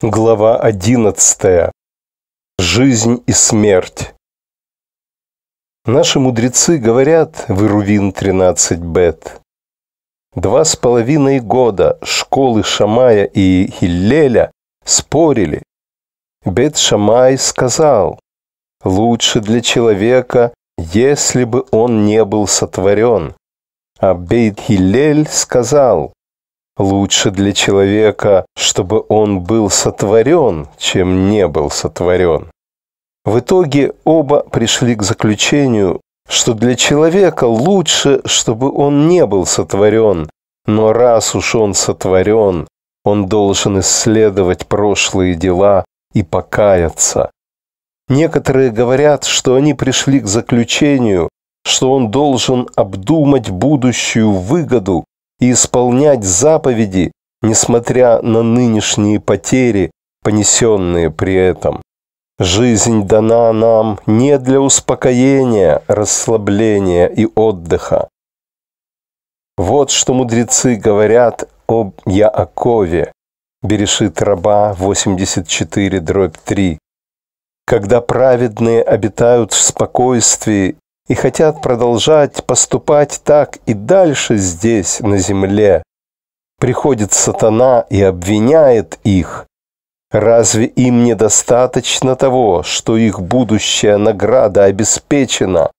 Глава одиннадцатая. Жизнь и смерть. Наши мудрецы говорят в Ирувин 13 бет. Два с половиной года школы Шамая и Хиллеля спорили. Бет Шамай сказал, лучше для человека, если бы он не был сотворен. А Бейт Хиллель сказал, Лучше для человека, чтобы он был сотворен, чем не был сотворен. В итоге оба пришли к заключению, что для человека лучше, чтобы он не был сотворен, но раз уж он сотворен, он должен исследовать прошлые дела и покаяться. Некоторые говорят, что они пришли к заключению, что он должен обдумать будущую выгоду, и исполнять заповеди, несмотря на нынешние потери, понесенные при этом. Жизнь дана нам не для успокоения, расслабления и отдыха. Вот что мудрецы говорят об Яакове, Берешит раба 84 дробь 3. Когда праведные обитают в спокойствии и хотят продолжать поступать так и дальше здесь, на земле. Приходит сатана и обвиняет их. Разве им недостаточно того, что их будущая награда обеспечена,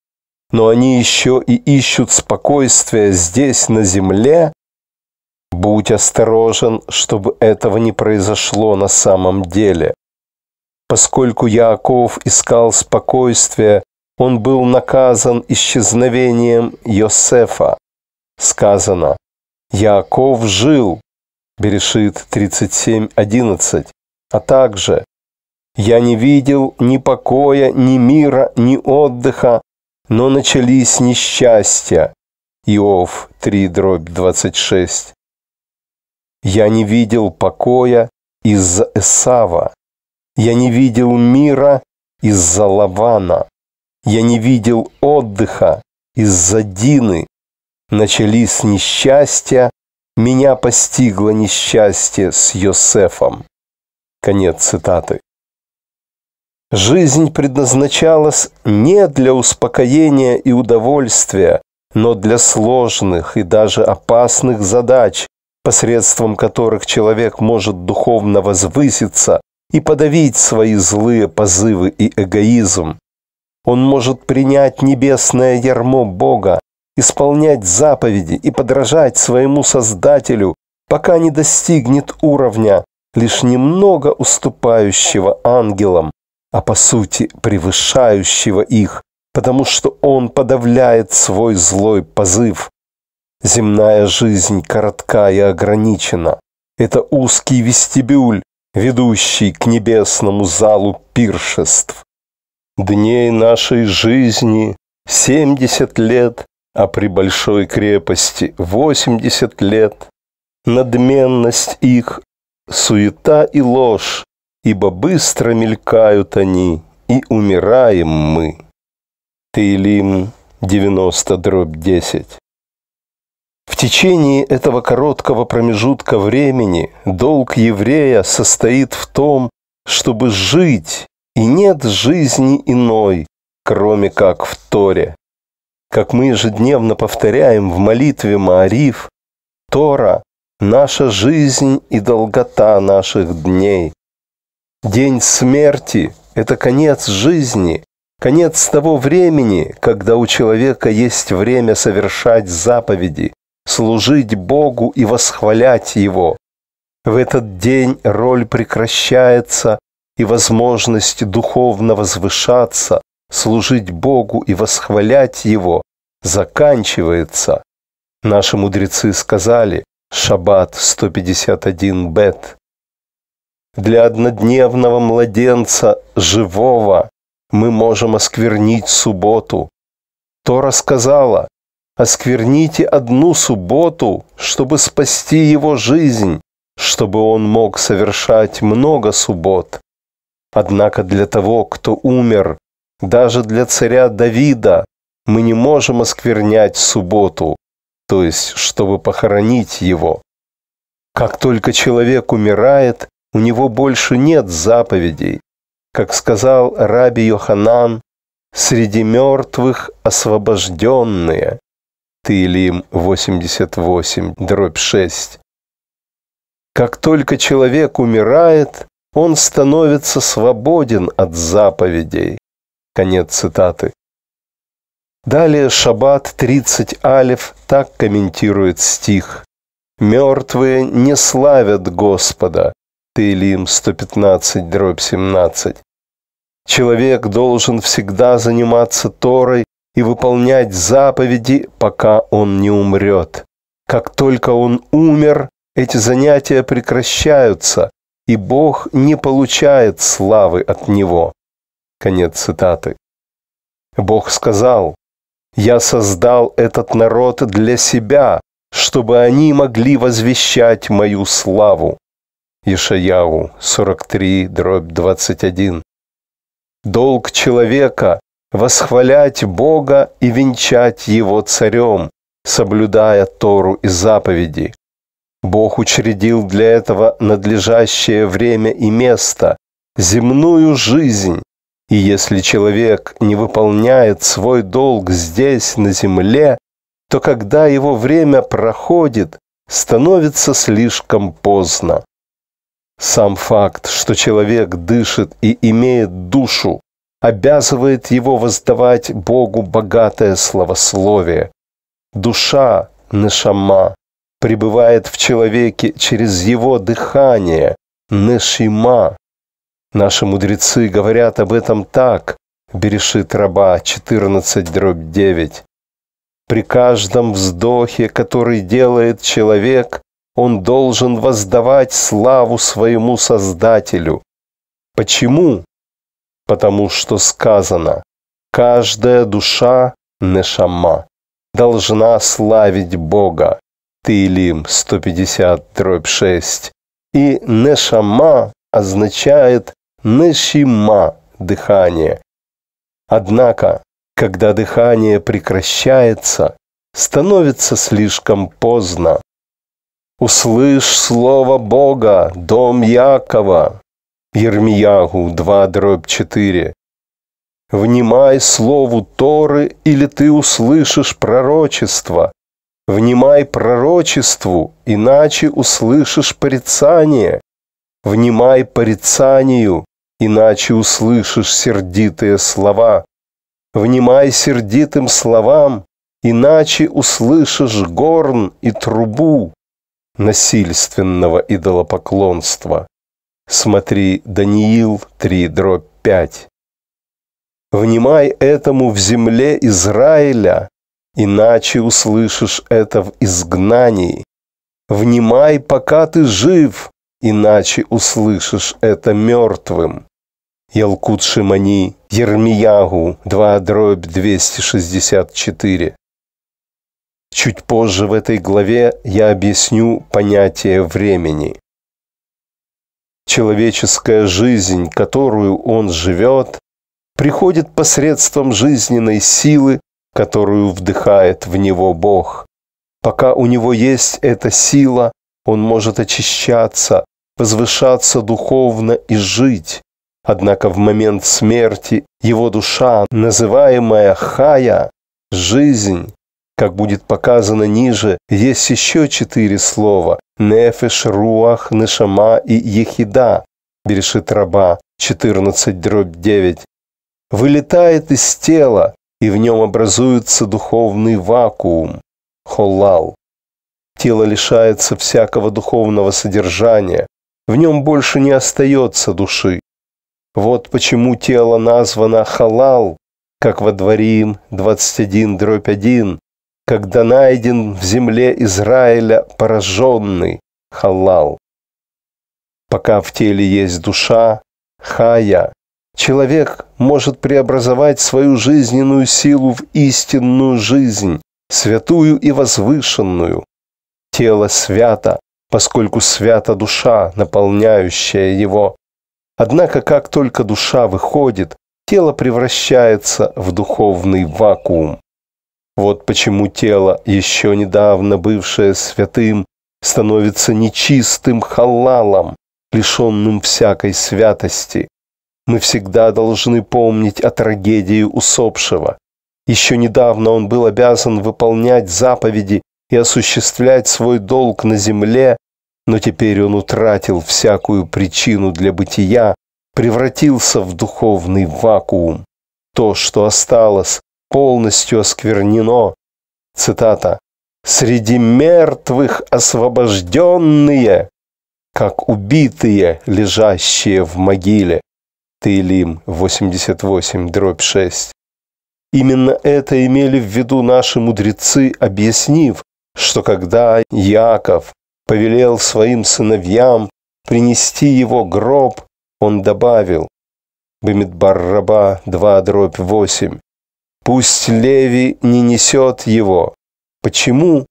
но они еще и ищут спокойствия здесь, на земле? Будь осторожен, чтобы этого не произошло на самом деле. Поскольку Яаков искал спокойствия он был наказан исчезновением Йосефа. Сказано, Яков жил, Берешит 37.11, а также «Я не видел ни покоя, ни мира, ни отдыха, но начались несчастья». Иов 3.26. «Я не видел покоя из-за Эсава, я не видел мира из-за Лавана». Я не видел отдыха из-за Дины. Начались несчастья, меня постигло несчастье с Йосефом. Конец цитаты. Жизнь предназначалась не для успокоения и удовольствия, но для сложных и даже опасных задач, посредством которых человек может духовно возвыситься и подавить свои злые позывы и эгоизм. Он может принять небесное ярмо Бога, исполнять заповеди и подражать своему Создателю, пока не достигнет уровня, лишь немного уступающего ангелам, а по сути превышающего их, потому что он подавляет свой злой позыв. Земная жизнь коротка и ограничена. Это узкий вестибюль, ведущий к небесному залу пиршеств дней нашей жизни семьдесят лет, а при большой крепости восемьдесят лет. Надменность их – суета и ложь, ибо быстро мелькают они, и умираем мы. Таилим 90 дробь 10. В течение этого короткого промежутка времени долг еврея состоит в том, чтобы жить и нет жизни иной, кроме как в Торе. Как мы ежедневно повторяем в молитве Маариф, Тора – наша жизнь и долгота наших дней. День смерти – это конец жизни, конец того времени, когда у человека есть время совершать заповеди, служить Богу и восхвалять Его. В этот день роль прекращается, и возможность духовно возвышаться, служить Богу и восхвалять Его, заканчивается. Наши мудрецы сказали, Шаббат 151 бет. Для однодневного младенца, живого, мы можем осквернить субботу. То рассказала. оскверните одну субботу, чтобы спасти его жизнь, чтобы он мог совершать много суббот, Однако для того, кто умер, даже для царя Давида, мы не можем осквернять субботу, то есть, чтобы похоронить его. Как только человек умирает, у него больше нет заповедей. Как сказал раби Йоханан, «Среди мертвых освобожденные» Тилим 88, дробь 6. Как только человек умирает, он становится свободен от заповедей. Конец цитаты. Далее Шаббат 30 Алиф так комментирует стих. «Мертвые не славят Господа» Таилим 115, дробь 17. Человек должен всегда заниматься Торой и выполнять заповеди, пока он не умрет. Как только он умер, эти занятия прекращаются, и Бог не получает славы от него. Конец цитаты. Бог сказал, «Я создал этот народ для себя, чтобы они могли возвещать мою славу». Ишаяу 43, дробь 21. Долг человека – восхвалять Бога и венчать Его царем, соблюдая Тору и заповеди. Бог учредил для этого надлежащее время и место, земную жизнь. И если человек не выполняет свой долг здесь, на земле, то когда его время проходит, становится слишком поздно. Сам факт, что человек дышит и имеет душу, обязывает его воздавать Богу богатое словословие. Душа, нешама, пребывает в человеке через его дыхание, нешима. Наши мудрецы говорят об этом так, Берешит раба 14 дробь 9. При каждом вздохе, который делает человек, он должен воздавать славу своему Создателю. Почему? Потому что сказано, каждая душа, нешама, должна славить Бога. Таилим 150 дробь 6. И нешама означает нешима – дыхание. Однако, когда дыхание прекращается, становится слишком поздно. «Услышь слово Бога, дом Якова» Ермиягу 2 дробь 4. «Внимай слову Торы, или ты услышишь пророчество, Внимай пророчеству, иначе услышишь порицание. Внимай порицанию, иначе услышишь сердитые слова. Внимай сердитым словам, иначе услышишь горн и трубу насильственного идолопоклонства. Смотри Даниил 3.5. Внимай этому в земле Израиля, иначе услышишь это в изгнании. Внимай, пока ты жив, иначе услышишь это мертвым. Елкут Шимани, Ермиягу, 2 дробь 264. Чуть позже в этой главе я объясню понятие времени. Человеческая жизнь, которую он живет, приходит посредством жизненной силы, которую вдыхает в него Бог. Пока у него есть эта сила, он может очищаться, возвышаться духовно и жить. Однако в момент смерти его душа, называемая Хая, жизнь, как будет показано ниже, есть еще четыре слова – Нефеш, Руах, Нешама и Ехида, Берешит Раба, 14 дробь 9, вылетает из тела, и в нем образуется духовный вакуум, холлал. Тело лишается всякого духовного содержания, в нем больше не остается души. Вот почему тело названо халал, как во Дворим 21 дробь 1, когда найден в земле Израиля пораженный халал. Пока в теле есть душа, хая, Человек может преобразовать свою жизненную силу в истинную жизнь, святую и возвышенную. Тело свято, поскольку свята душа, наполняющая его. Однако, как только душа выходит, тело превращается в духовный вакуум. Вот почему тело, еще недавно бывшее святым, становится нечистым халалом, лишенным всякой святости, мы всегда должны помнить о трагедии усопшего. Еще недавно он был обязан выполнять заповеди и осуществлять свой долг на земле, но теперь он утратил всякую причину для бытия, превратился в духовный вакуум. То, что осталось, полностью осквернено. Цитата. «Среди мертвых освобожденные, как убитые, лежащие в могиле». Таилим 88, дробь 6. Именно это имели в виду наши мудрецы, объяснив, что когда Яков повелел своим сыновьям принести его гроб, он добавил Бамидбар-Раба 2 дробь 8. Пусть Леви не несет его. Почему?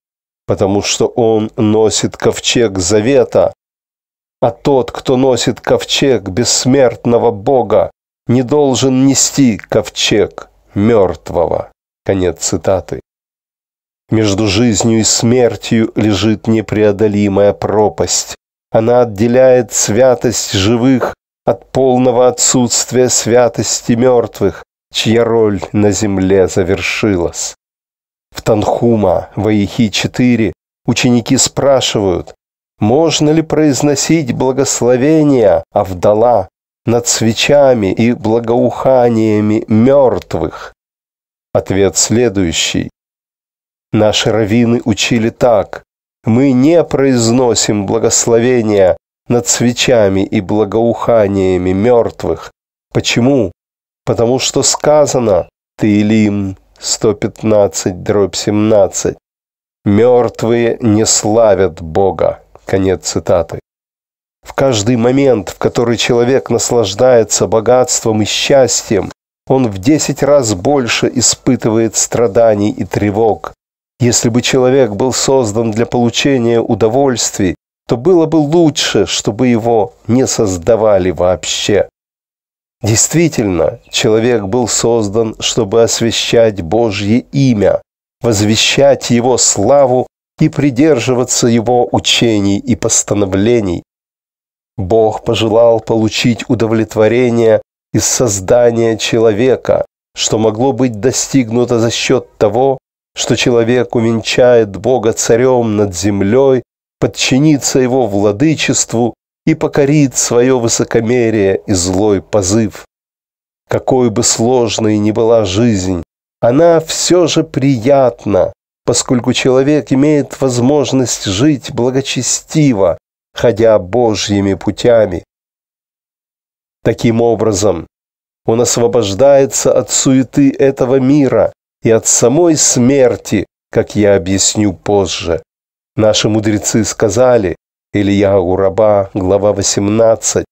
Потому что он носит ковчег завета, а тот, кто носит ковчег бессмертного Бога, не должен нести ковчег мертвого. Конец цитаты. Между жизнью и смертью лежит непреодолимая пропасть. Она отделяет святость живых от полного отсутствия святости мертвых, чья роль на земле завершилась. В Танхума, в Аихи 4, ученики спрашивают, можно ли произносить благословения, Авдала, над свечами и благоуханиями мертвых? Ответ следующий. Наши раввины учили так. Мы не произносим благословения над свечами и благоуханиями мертвых. Почему? Потому что сказано Таилим 115 дробь 17. Мертвые не славят Бога. Конец цитаты. В каждый момент, в который человек наслаждается богатством и счастьем, он в десять раз больше испытывает страданий и тревог. Если бы человек был создан для получения удовольствий, то было бы лучше, чтобы его не создавали вообще. Действительно, человек был создан, чтобы освящать Божье имя, возвещать его славу и придерживаться его учений и постановлений. Бог пожелал получить удовлетворение из создания человека, что могло быть достигнуто за счет того, что человек увенчает Бога царем над землей, подчинится его владычеству и покорит свое высокомерие и злой позыв. Какой бы сложной ни была жизнь, она все же приятна, поскольку человек имеет возможность жить благочестиво, ходя Божьими путями. Таким образом, он освобождается от суеты этого мира и от самой смерти, как я объясню позже. Наши мудрецы сказали, Илья у глава 18,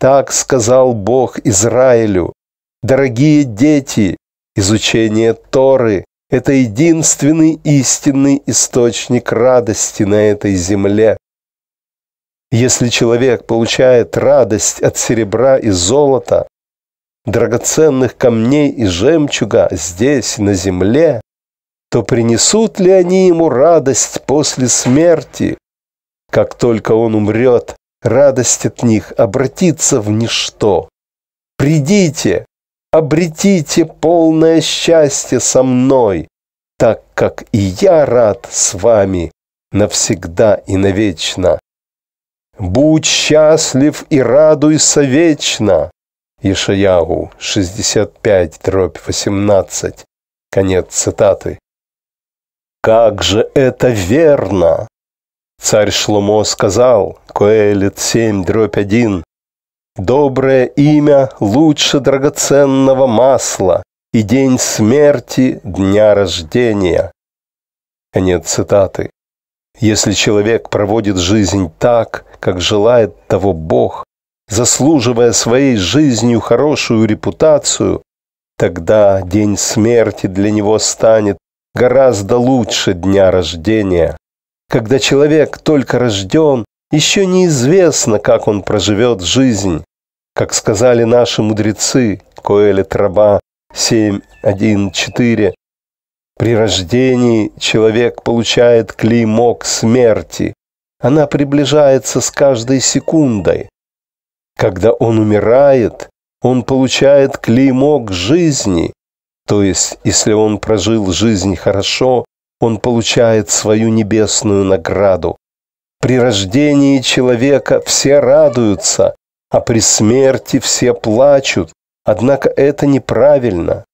«Так сказал Бог Израилю, дорогие дети, изучение Торы это единственный истинный источник радости на этой земле. Если человек получает радость от серебра и золота, драгоценных камней и жемчуга здесь, на земле, то принесут ли они ему радость после смерти? Как только он умрет, радость от них обратится в ничто. Придите, обретите полное счастье со мной, так как и я рад с вами навсегда и навечно. Будь счастлив и радуйся вечно. Ишаяу 65, дробь 18. Конец цитаты. Как же это верно! Царь Шломо сказал, Коэлит 7, дробь 1, Доброе имя лучше драгоценного масла и день смерти дня рождения. Конец цитаты. Если человек проводит жизнь так, как желает того Бог, заслуживая своей жизнью хорошую репутацию, тогда день смерти для него станет гораздо лучше дня рождения. Когда человек только рожден, еще неизвестно, как он проживет жизнь. Как сказали наши мудрецы, Коэли Траба 7.1.4, при рождении человек получает клеймо смерти. Она приближается с каждой секундой. Когда он умирает, он получает клеймо жизни. То есть, если он прожил жизнь хорошо, он получает свою небесную награду. При рождении человека все радуются, а при смерти все плачут. Однако это неправильно.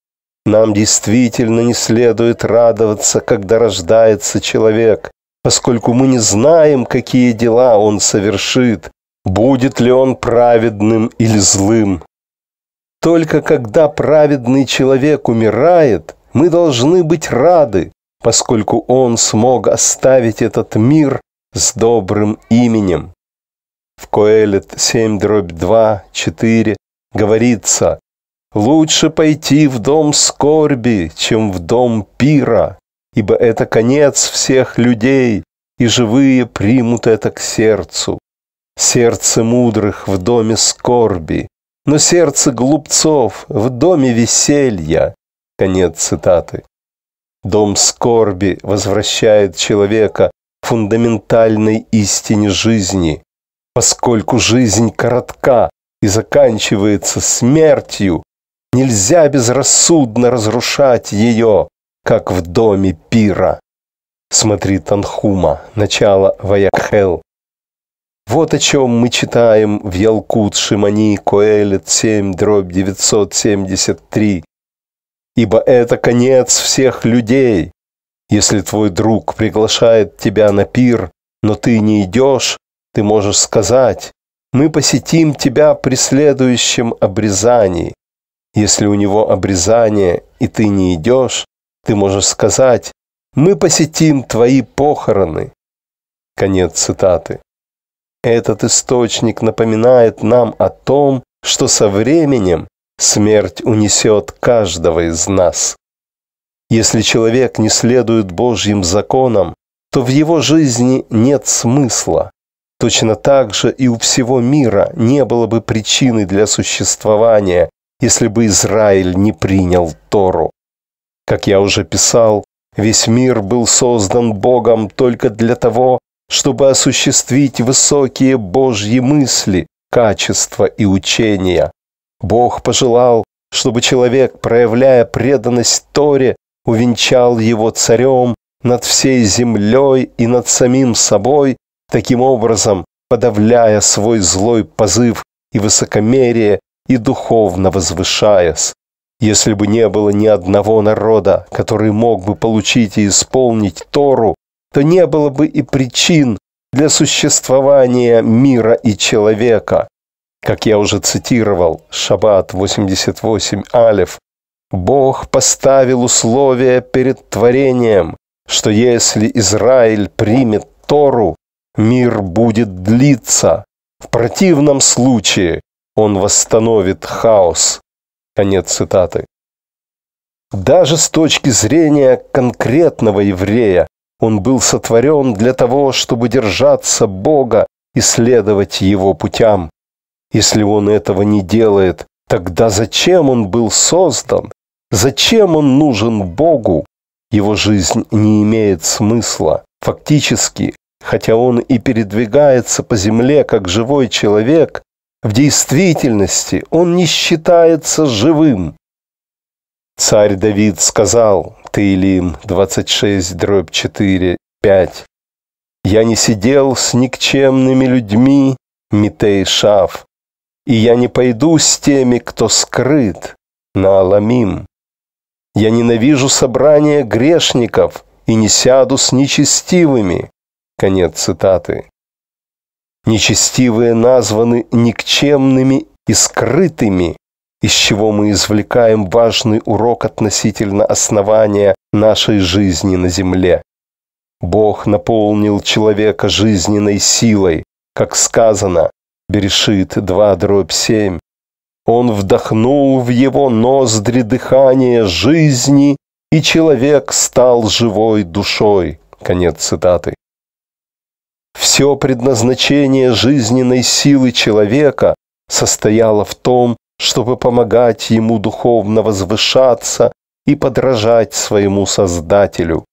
Нам действительно не следует радоваться, когда рождается человек, поскольку мы не знаем, какие дела он совершит, будет ли он праведным или злым. Только когда праведный человек умирает, мы должны быть рады, поскольку он смог оставить этот мир с добрым именем. В Коэлет 7 дробь 2, 4 говорится «Лучше пойти в дом скорби, чем в дом пира, ибо это конец всех людей, и живые примут это к сердцу. Сердце мудрых в доме скорби, но сердце глупцов в доме веселья». Конец цитаты. Дом скорби возвращает человека фундаментальной истине жизни. Поскольку жизнь коротка и заканчивается смертью, нельзя безрассудно разрушать ее, как в доме пира. Смотри Танхума, начало Ваякхел. Вот о чем мы читаем в Ялкут Шимани Коэлет 7 дробь 973. Ибо это конец всех людей, если твой друг приглашает тебя на пир, но ты не идешь, ты можешь сказать, мы посетим тебя при следующем обрезании. Если у него обрезание, и ты не идешь, ты можешь сказать, мы посетим твои похороны. Конец цитаты. Этот источник напоминает нам о том, что со временем смерть унесет каждого из нас. Если человек не следует Божьим законам, то в его жизни нет смысла. Точно так же и у всего мира не было бы причины для существования, если бы Израиль не принял Тору. Как я уже писал, весь мир был создан Богом только для того, чтобы осуществить высокие Божьи мысли, качества и учения. Бог пожелал, чтобы человек, проявляя преданность Торе, увенчал его царем над всей землей и над самим собой, таким образом подавляя свой злой позыв и высокомерие, и духовно возвышаясь. Если бы не было ни одного народа, который мог бы получить и исполнить Тору, то не было бы и причин для существования мира и человека. Как я уже цитировал, Шаббат 88 Алиф, Бог поставил условия перед творением, что если Израиль примет Тору, мир будет длиться. В противном случае он восстановит хаос. Конец цитаты. Даже с точки зрения конкретного еврея, он был сотворен для того, чтобы держаться Бога и следовать Его путям. Если он этого не делает, Тогда зачем он был создан? Зачем он нужен Богу? Его жизнь не имеет смысла. Фактически, хотя он и передвигается по земле как живой человек, в действительности он не считается живым. Царь Давид сказал, Таилим 26, дробь 4, 5, «Я не сидел с никчемными людьми, Митей Шав и я не пойду с теми, кто скрыт, на Аламим. Я ненавижу собрание грешников и не сяду с нечестивыми». Конец цитаты. Нечестивые названы никчемными и скрытыми, из чего мы извлекаем важный урок относительно основания нашей жизни на земле. Бог наполнил человека жизненной силой, как сказано, Берешит 2 дробь 7. Он вдохнул в его ноздри дыхание жизни, и человек стал живой душой. Конец цитаты. Все предназначение жизненной силы человека состояло в том, чтобы помогать ему духовно возвышаться и подражать своему Создателю.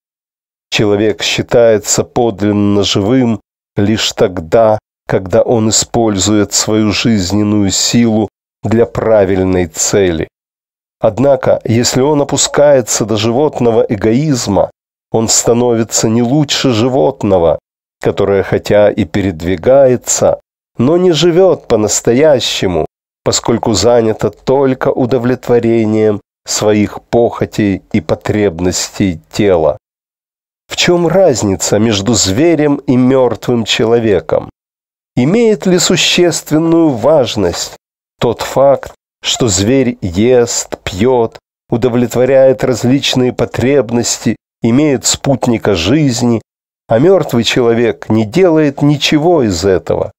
Человек считается подлинно живым лишь тогда, когда он использует свою жизненную силу для правильной цели. Однако, если он опускается до животного эгоизма, он становится не лучше животного, которое хотя и передвигается, но не живет по-настоящему, поскольку занято только удовлетворением своих похотей и потребностей тела. В чем разница между зверем и мертвым человеком? Имеет ли существенную важность тот факт, что зверь ест, пьет, удовлетворяет различные потребности, имеет спутника жизни, а мертвый человек не делает ничего из этого.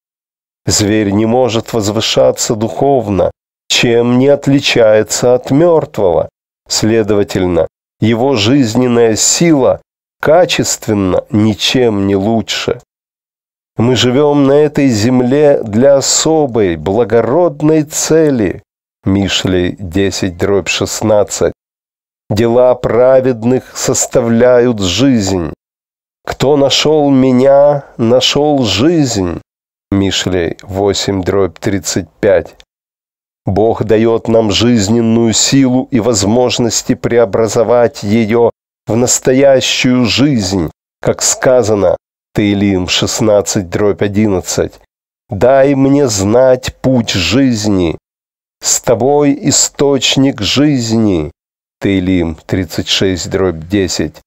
Зверь не может возвышаться духовно, чем не отличается от мертвого. Следовательно, его жизненная сила качественно ничем не лучше. Мы живем на этой земле для особой, благородной цели. Мишли 10 дробь 16. Дела праведных составляют жизнь. Кто нашел меня, нашел жизнь. Мишлей 8 дробь 35. Бог дает нам жизненную силу и возможности преобразовать ее в настоящую жизнь, как сказано, Таилим 16, дробь 11. «Дай мне знать путь жизни, с тобой источник жизни». Таилим 36, дробь 10.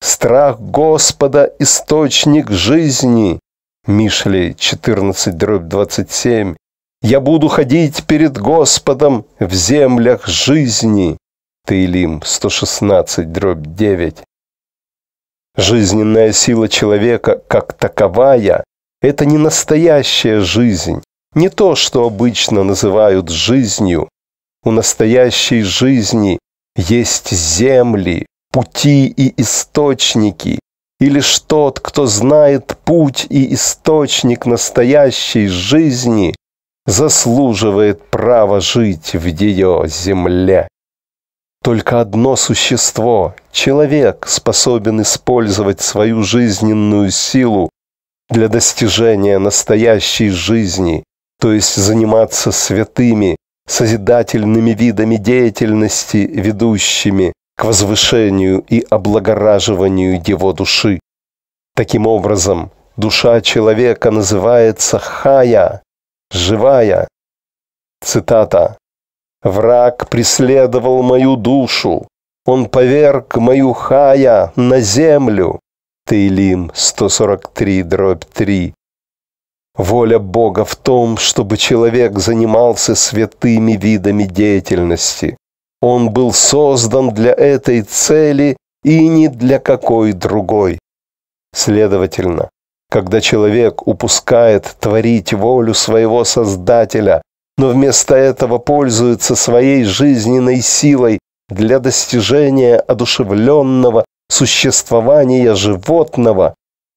«Страх Господа – источник жизни». Мишлей 14, дробь 27. «Я буду ходить перед Господом в землях жизни». Таилим 116, дробь 9. Жизненная сила человека как таковая – это не настоящая жизнь, не то, что обычно называют жизнью. У настоящей жизни есть земли, пути и источники, Или лишь тот, кто знает путь и источник настоящей жизни, заслуживает права жить в ее земле. Только одно существо, человек, способен использовать свою жизненную силу для достижения настоящей жизни, то есть заниматься святыми, созидательными видами деятельности, ведущими к возвышению и облагораживанию его души. Таким образом, душа человека называется хая, живая. Цитата. Враг преследовал мою душу, он поверг мою хая на землю. Таилим 143, дробь 3. Воля Бога в том, чтобы человек занимался святыми видами деятельности. Он был создан для этой цели и ни для какой другой. Следовательно, когда человек упускает творить волю своего Создателя но вместо этого пользуется своей жизненной силой для достижения одушевленного существования животного,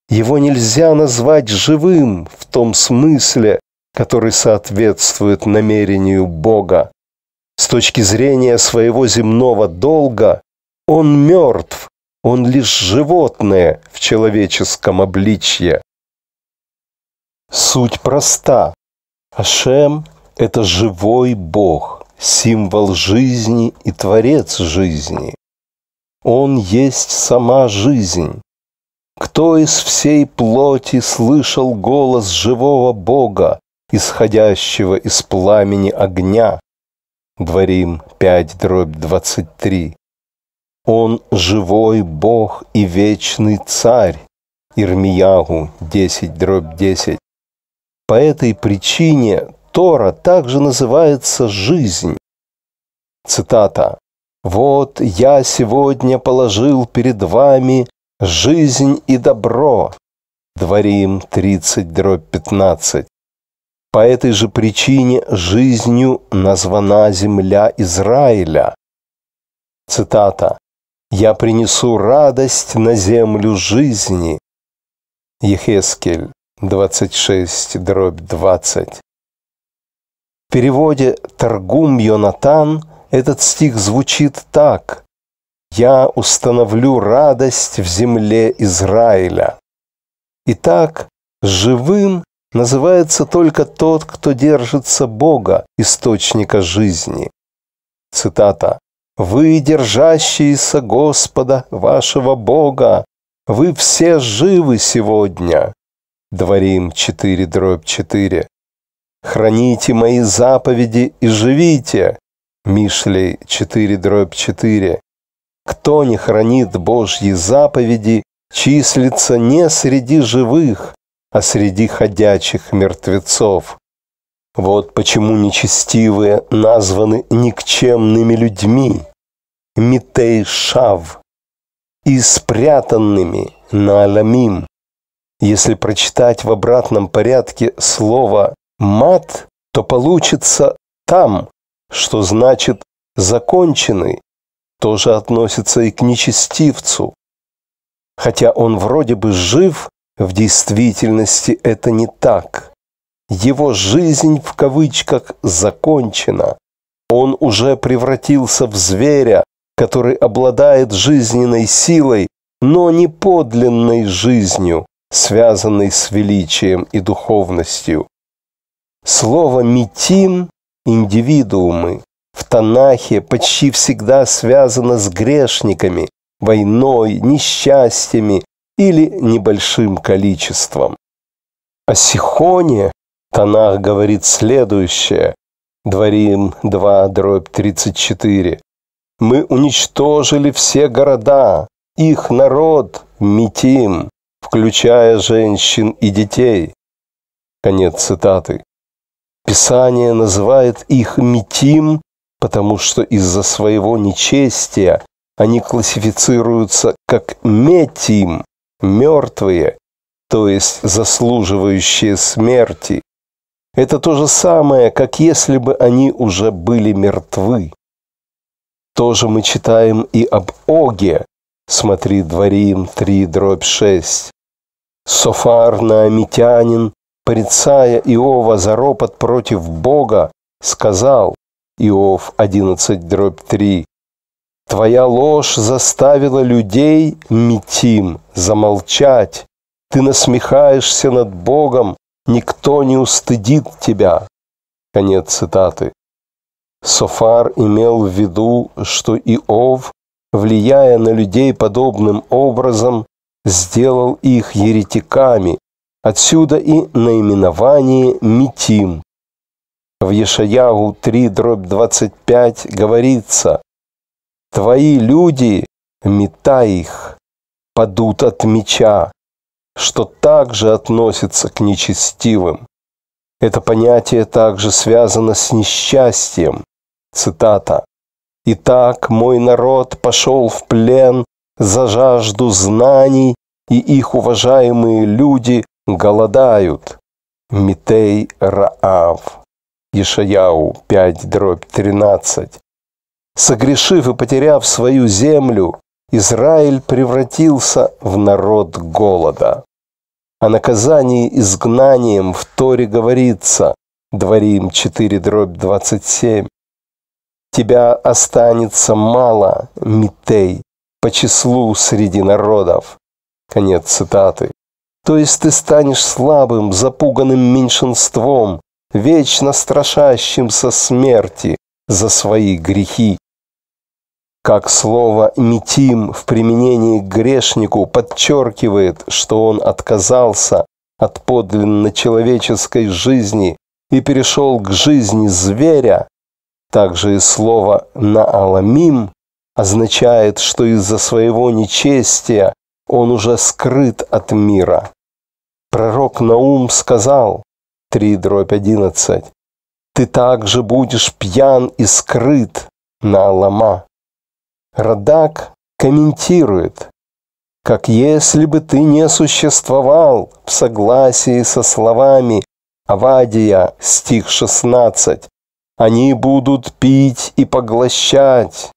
его нельзя назвать живым в том смысле, который соответствует намерению Бога. С точки зрения своего земного долга, он мертв, он лишь животное в человеческом обличье. Суть проста. Ашем это живой Бог, символ жизни и творец жизни. Он есть сама жизнь. Кто из всей плоти слышал голос живого Бога, исходящего из пламени огня? Дворим 5 дробь 23. Он живой Бог и вечный Царь. Ирмиягу 10 дробь 10. По этой причине Тора также называется «жизнь». Цитата. «Вот я сегодня положил перед вами жизнь и добро». Дворим 30, дробь 15. По этой же причине жизнью названа земля Израиля. Цитата. «Я принесу радость на землю жизни». Ехескель 26, дробь 20. В переводе «Торгум Йонатан» этот стих звучит так «Я установлю радость в земле Израиля». Итак, живым называется только тот, кто держится Бога, источника жизни. Цитата. «Вы, держащиеся Господа, вашего Бога, вы все живы сегодня». Дворим 4, дробь 4. Храните мои заповеди и живите. Мишлей дробь 4.4. Кто не хранит Божьи заповеди, числится не среди живых, а среди ходячих мертвецов. Вот почему нечестивые названы никчемными людьми, Митей Шав, и спрятанными на Аламим. Если прочитать в обратном порядке слово мат, то получится там, что значит законченный, тоже относится и к нечестивцу. Хотя он вроде бы жив, в действительности это не так. Его жизнь в кавычках закончена. Он уже превратился в зверя, который обладает жизненной силой, но не подлинной жизнью, связанной с величием и духовностью. Слово «метим» – индивидуумы. В Танахе почти всегда связано с грешниками, войной, несчастьями или небольшим количеством. О Сихоне Танах говорит следующее. Дворим 2, дробь 34. «Мы уничтожили все города, их народ метим, включая женщин и детей». Конец цитаты. Писание называет их метим, потому что из-за своего нечестия они классифицируются как метим, мертвые, то есть заслуживающие смерти. Это то же самое, как если бы они уже были мертвы. Тоже мы читаем и об Оге, смотри, Дворим 3, дробь 6. Софар, Наамитянин, порицая Иова за ропот против Бога, сказал Иов 11.3 «Твоя ложь заставила людей, метим, замолчать. Ты насмехаешься над Богом, никто не устыдит тебя». Конец цитаты. Софар имел в виду, что Иов, влияя на людей подобным образом, сделал их еретиками, Отсюда и наименование Митим. В Ешаягу 3, дробь 25 говорится, «Твои люди, мета их, падут от меча», что также относится к нечестивым. Это понятие также связано с несчастьем. Цитата. «Итак, мой народ пошел в плен за жажду знаний, и их уважаемые люди голодают. Митей Раав. Ишаяу 5 дробь 13. Согрешив и потеряв свою землю, Израиль превратился в народ голода. О наказании изгнанием в Торе говорится, Дворим 4 дробь 27. Тебя останется мало, Митей, по числу среди народов. Конец цитаты. То есть ты станешь слабым, запуганным меньшинством, вечно страшащимся смерти за свои грехи. Как слово «метим» в применении к грешнику подчеркивает, что он отказался от подлинно человеческой жизни и перешел к жизни зверя, также и слово нааламим означает, что из-за своего нечестия он уже скрыт от мира. Пророк Наум сказал дробь 3.11 «Ты также будешь пьян и скрыт на Алама». Радак комментирует, как если бы ты не существовал в согласии со словами Авадия, стих 16, они будут пить и поглощать.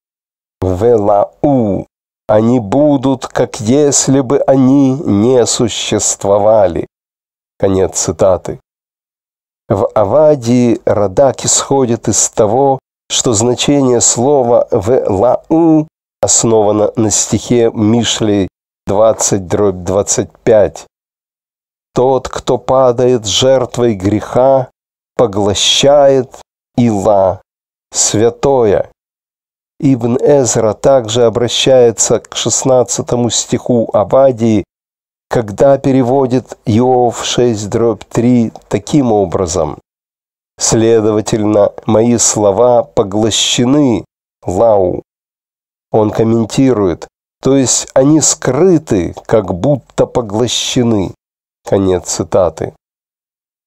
Велау они будут, как если бы они не существовали. Конец цитаты. В Авадии Радаки сходит из того, что значение слова «велау» основано на стихе Мишлей 20-25. «Тот, кто падает жертвой греха, поглощает Ила, святое, Ибн Эзра также обращается к 16 стиху Авадии, когда переводит Иов 6 дробь 3 таким образом. Следовательно, мои слова поглощены Лау. Он комментирует, то есть они скрыты, как будто поглощены. Конец цитаты.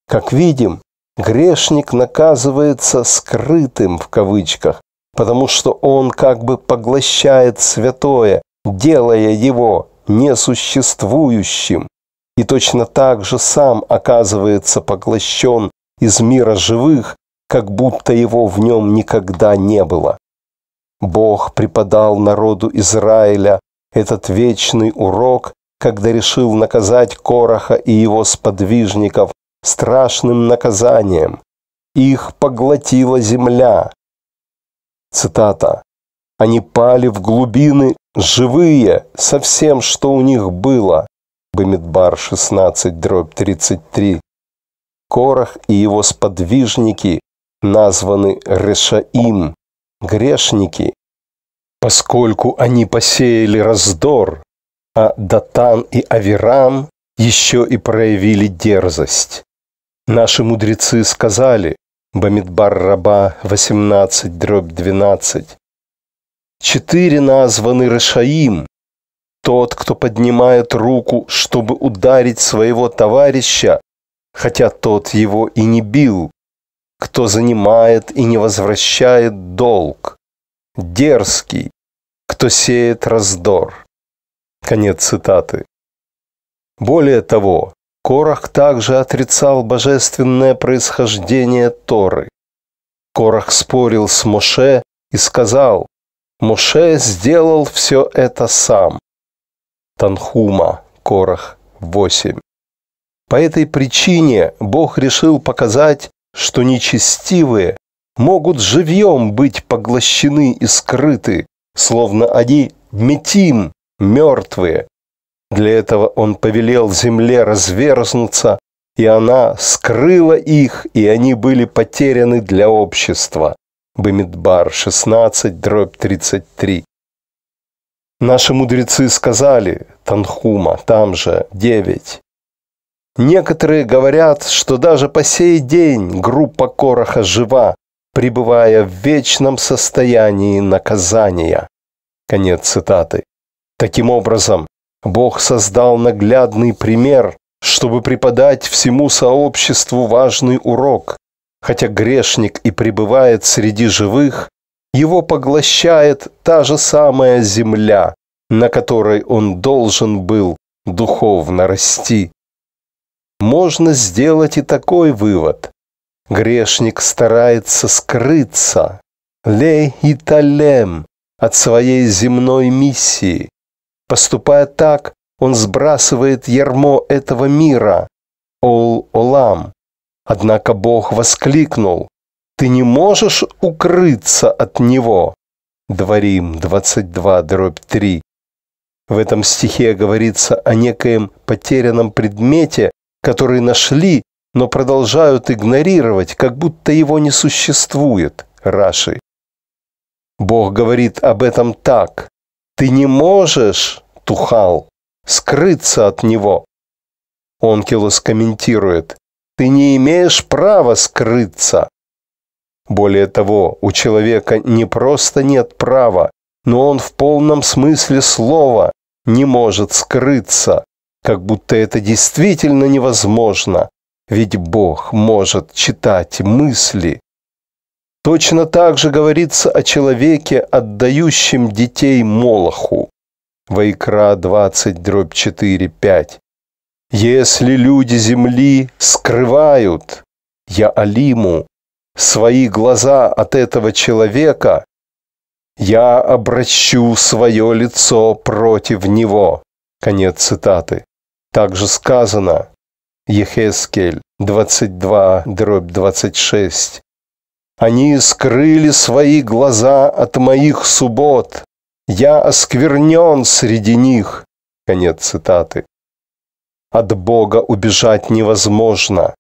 Как видим, грешник наказывается скрытым в кавычках, потому что он как бы поглощает святое, делая его несуществующим, и точно так же сам оказывается поглощен из мира живых, как будто его в нем никогда не было. Бог преподал народу Израиля этот вечный урок, когда решил наказать Кораха и его сподвижников страшным наказанием. Их поглотила земля, Цитата. «Они пали в глубины живые со всем, что у них было». Бамидбар 16, дробь 33. Корах и его сподвижники названы Решаим, грешники, поскольку они посеяли раздор, а Датан и Авирам еще и проявили дерзость. Наши мудрецы сказали, Бамидбар Раба 18, дробь 12. Четыре названы Рашаим. Тот, кто поднимает руку, чтобы ударить своего товарища, хотя тот его и не бил, кто занимает и не возвращает долг, дерзкий, кто сеет раздор. Конец цитаты. Более того, Корах также отрицал божественное происхождение Торы. Корах спорил с Моше и сказал, «Моше сделал все это сам». Танхума, Корах 8. По этой причине Бог решил показать, что нечестивые могут живьем быть поглощены и скрыты, словно они метим, мертвые, для этого он повелел земле разверзнуться, и она скрыла их, и они были потеряны для общества. Бамидбар 16, дробь 33. Наши мудрецы сказали, Танхума, там же, 9. Некоторые говорят, что даже по сей день группа Короха жива, пребывая в вечном состоянии наказания. Конец цитаты. Таким образом, Бог создал наглядный пример, чтобы преподать всему сообществу важный урок. Хотя грешник и пребывает среди живых, его поглощает та же самая земля, на которой он должен был духовно расти. Можно сделать и такой вывод. Грешник старается скрыться, лей и талем, от своей земной миссии, Поступая так, он сбрасывает ярмо этого мира. Ол Олам. Однако Бог воскликнул. Ты не можешь укрыться от него. Дворим 22 дробь 3. В этом стихе говорится о некоем потерянном предмете, который нашли, но продолжают игнорировать, как будто его не существует, Раши. Бог говорит об этом так. Ты не можешь, Тухал, скрыться от него. Онкелос комментирует. Ты не имеешь права скрыться. Более того, у человека не просто нет права, но он в полном смысле слова не может скрыться, как будто это действительно невозможно, ведь Бог может читать мысли. Точно так же говорится о человеке, отдающем детей Молоху. Вайкра 20, дробь 4, 5. «Если люди земли скрывают, я Алиму, свои глаза от этого человека, я обращу свое лицо против него». Конец цитаты. Также сказано, Ехескель 22, дробь 26. Они скрыли свои глаза от моих суббот. Я осквернен среди них. Конец цитаты. От Бога убежать невозможно.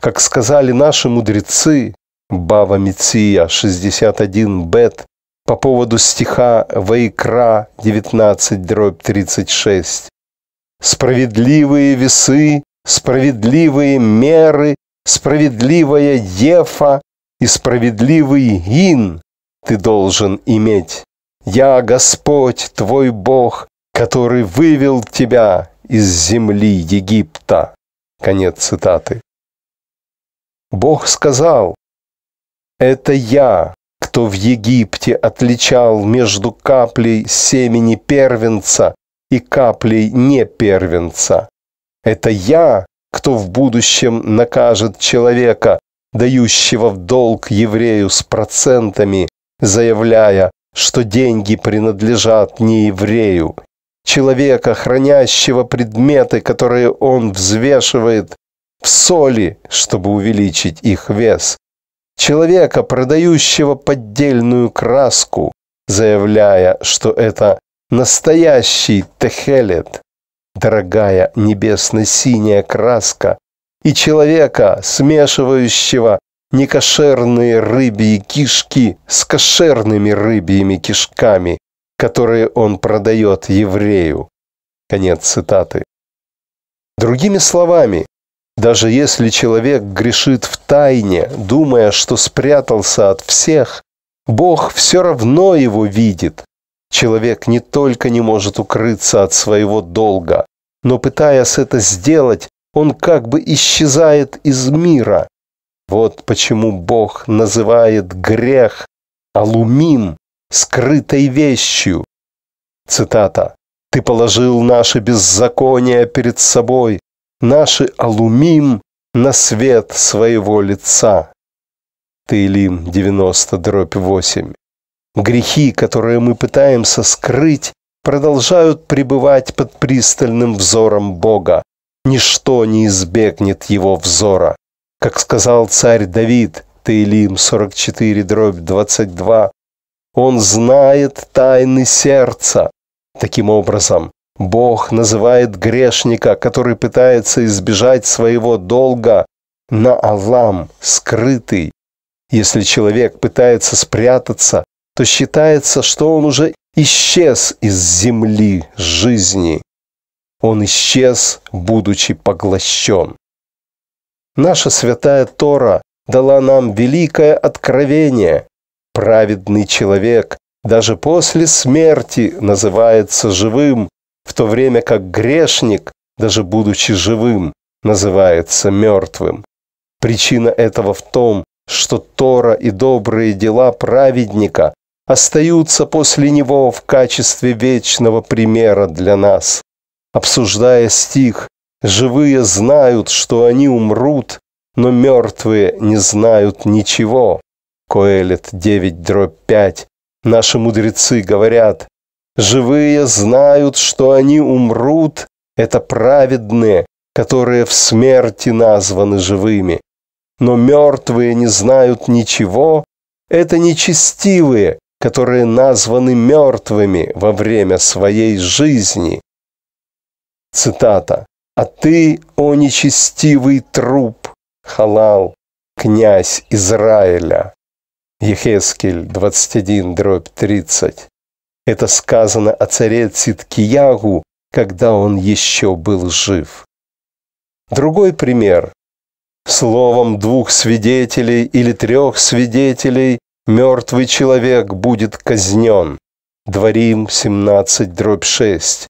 Как сказали наши мудрецы, Бава Миция 61 Бет по поводу стиха Вайкра 19 дробь 36. Справедливые весы, справедливые меры, справедливая Ефа и справедливый гин ты должен иметь. Я Господь, твой Бог, который вывел тебя из земли Египта». Конец цитаты. Бог сказал, «Это я, кто в Египте отличал между каплей семени первенца и каплей не первенца. Это я, кто в будущем накажет человека дающего в долг еврею с процентами, заявляя, что деньги принадлежат не еврею, человека, хранящего предметы, которые он взвешивает в соли, чтобы увеличить их вес, человека, продающего поддельную краску, заявляя, что это настоящий техелет, дорогая небесно-синяя краска, и человека, смешивающего некошерные рыбьи кишки с кошерными рыбьими кишками, которые он продает еврею. Конец цитаты. Другими словами, даже если человек грешит в тайне, думая, что спрятался от всех, Бог все равно его видит. Человек не только не может укрыться от своего долга, но пытаясь это сделать, он как бы исчезает из мира. Вот почему Бог называет грех алумим, скрытой вещью. Цитата. «Ты положил наши беззакония перед собой, наши алумим на свет своего лица». Таилим 90 дробь 8. Грехи, которые мы пытаемся скрыть, продолжают пребывать под пристальным взором Бога ничто не избегнет его взора. Как сказал царь Давид, Таилим 44, дробь 22, он знает тайны сердца. Таким образом, Бог называет грешника, который пытается избежать своего долга, на Алам, скрытый. Если человек пытается спрятаться, то считается, что он уже исчез из земли жизни он исчез, будучи поглощен. Наша святая Тора дала нам великое откровение. Праведный человек даже после смерти называется живым, в то время как грешник, даже будучи живым, называется мертвым. Причина этого в том, что Тора и добрые дела праведника остаются после него в качестве вечного примера для нас обсуждая стих «Живые знают, что они умрут, но мертвые не знают ничего». Коэлет 9, дробь 5. Наши мудрецы говорят, «Живые знают, что они умрут, это праведные, которые в смерти названы живыми. Но мертвые не знают ничего, это нечестивые, которые названы мертвыми во время своей жизни. Цитата. «А ты, о нечестивый труп, халал, князь Израиля». Ехескель 21, дробь 30. Это сказано о царе Циткиягу, когда он еще был жив. Другой пример. Словом двух свидетелей или трех свидетелей мертвый человек будет казнен. Дворим 17, дробь 6.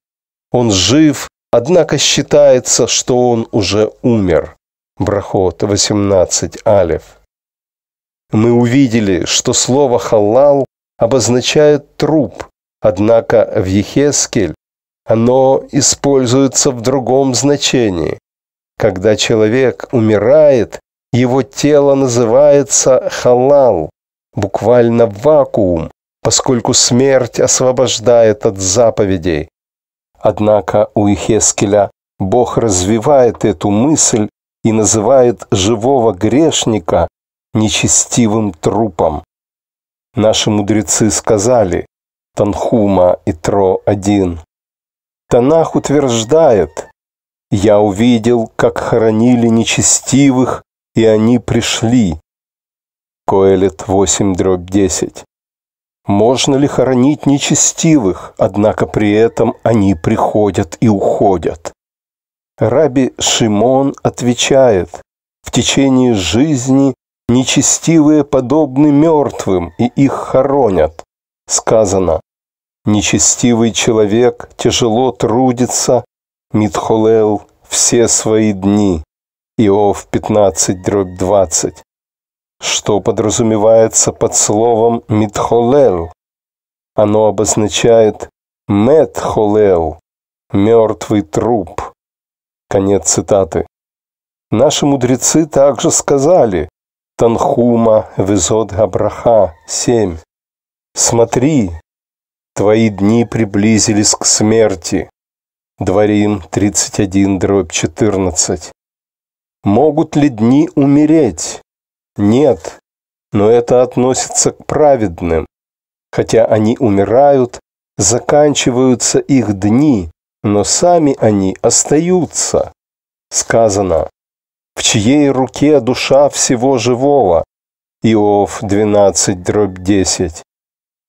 Он жив, Однако считается, что он уже умер. Брахот 18 Алиф. Мы увидели, что слово «халал» обозначает труп, однако в Ехескель оно используется в другом значении. Когда человек умирает, его тело называется халал, буквально вакуум, поскольку смерть освобождает от заповедей, Однако у Ихескеля Бог развивает эту мысль и называет живого грешника нечестивым трупом. Наши мудрецы сказали Танхума и тро один. Танах утверждает, «Я увидел, как хоронили нечестивых, и они пришли». Коэлет 8, дробь 10. Можно ли хоронить нечестивых, однако при этом они приходят и уходят? Раби Шимон отвечает, в течение жизни нечестивые подобны мертвым, и их хоронят. Сказано, нечестивый человек тяжело трудится, Митхолел все свои дни. Иов 15, дробь 20 что подразумевается под словом «митхолел». Оно обозначает «метхолел» – «мертвый труп». Конец цитаты. Наши мудрецы также сказали Танхума Везод Абраха 7. Смотри, твои дни приблизились к смерти. Дворим 31 дробь 14. Могут ли дни умереть? Нет, но это относится к праведным. Хотя они умирают, заканчиваются их дни, но сами они остаются. Сказано, в чьей руке душа всего живого? Иов 12, дробь 10.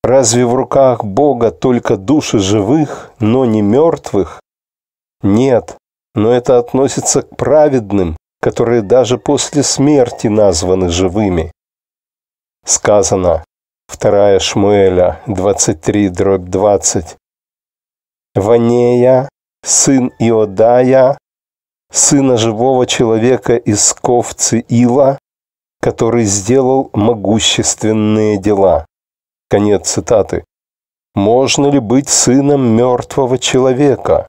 Разве в руках Бога только души живых, но не мертвых? Нет, но это относится к праведным, которые даже после смерти названы живыми. Сказано 2 Шмуэля 23 дробь 20. Ванея, сын Иодая, сына живого человека из ковцы Ила, который сделал могущественные дела. Конец цитаты. Можно ли быть сыном мертвого человека?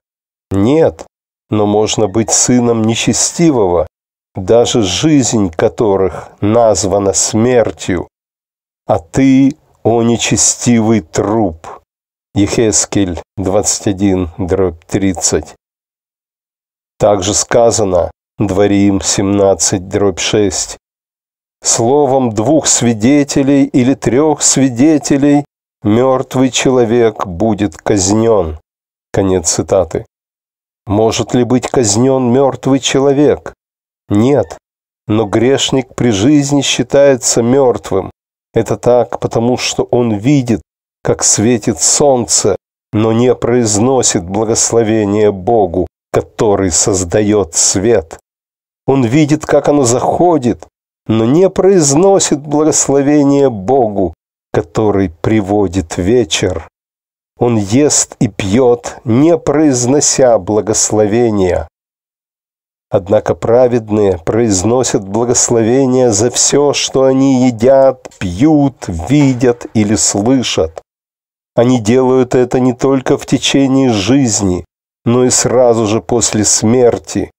Нет, но можно быть сыном нечестивого, даже жизнь которых названа смертью, а ты, о нечестивый труп. Ехескель 21, дробь 30. Также сказано, Дворим 17, дробь Словом двух свидетелей или трех свидетелей мертвый человек будет казнен. Конец цитаты. Может ли быть казнен мертвый человек? Нет, но грешник при жизни считается мертвым. Это так, потому что он видит, как светит солнце, но не произносит благословение Богу, который создает свет. Он видит, как оно заходит, но не произносит благословение Богу, который приводит вечер. Он ест и пьет, не произнося благословения. Однако праведные произносят благословения за все, что они едят, пьют, видят или слышат. Они делают это не только в течение жизни, но и сразу же после смерти.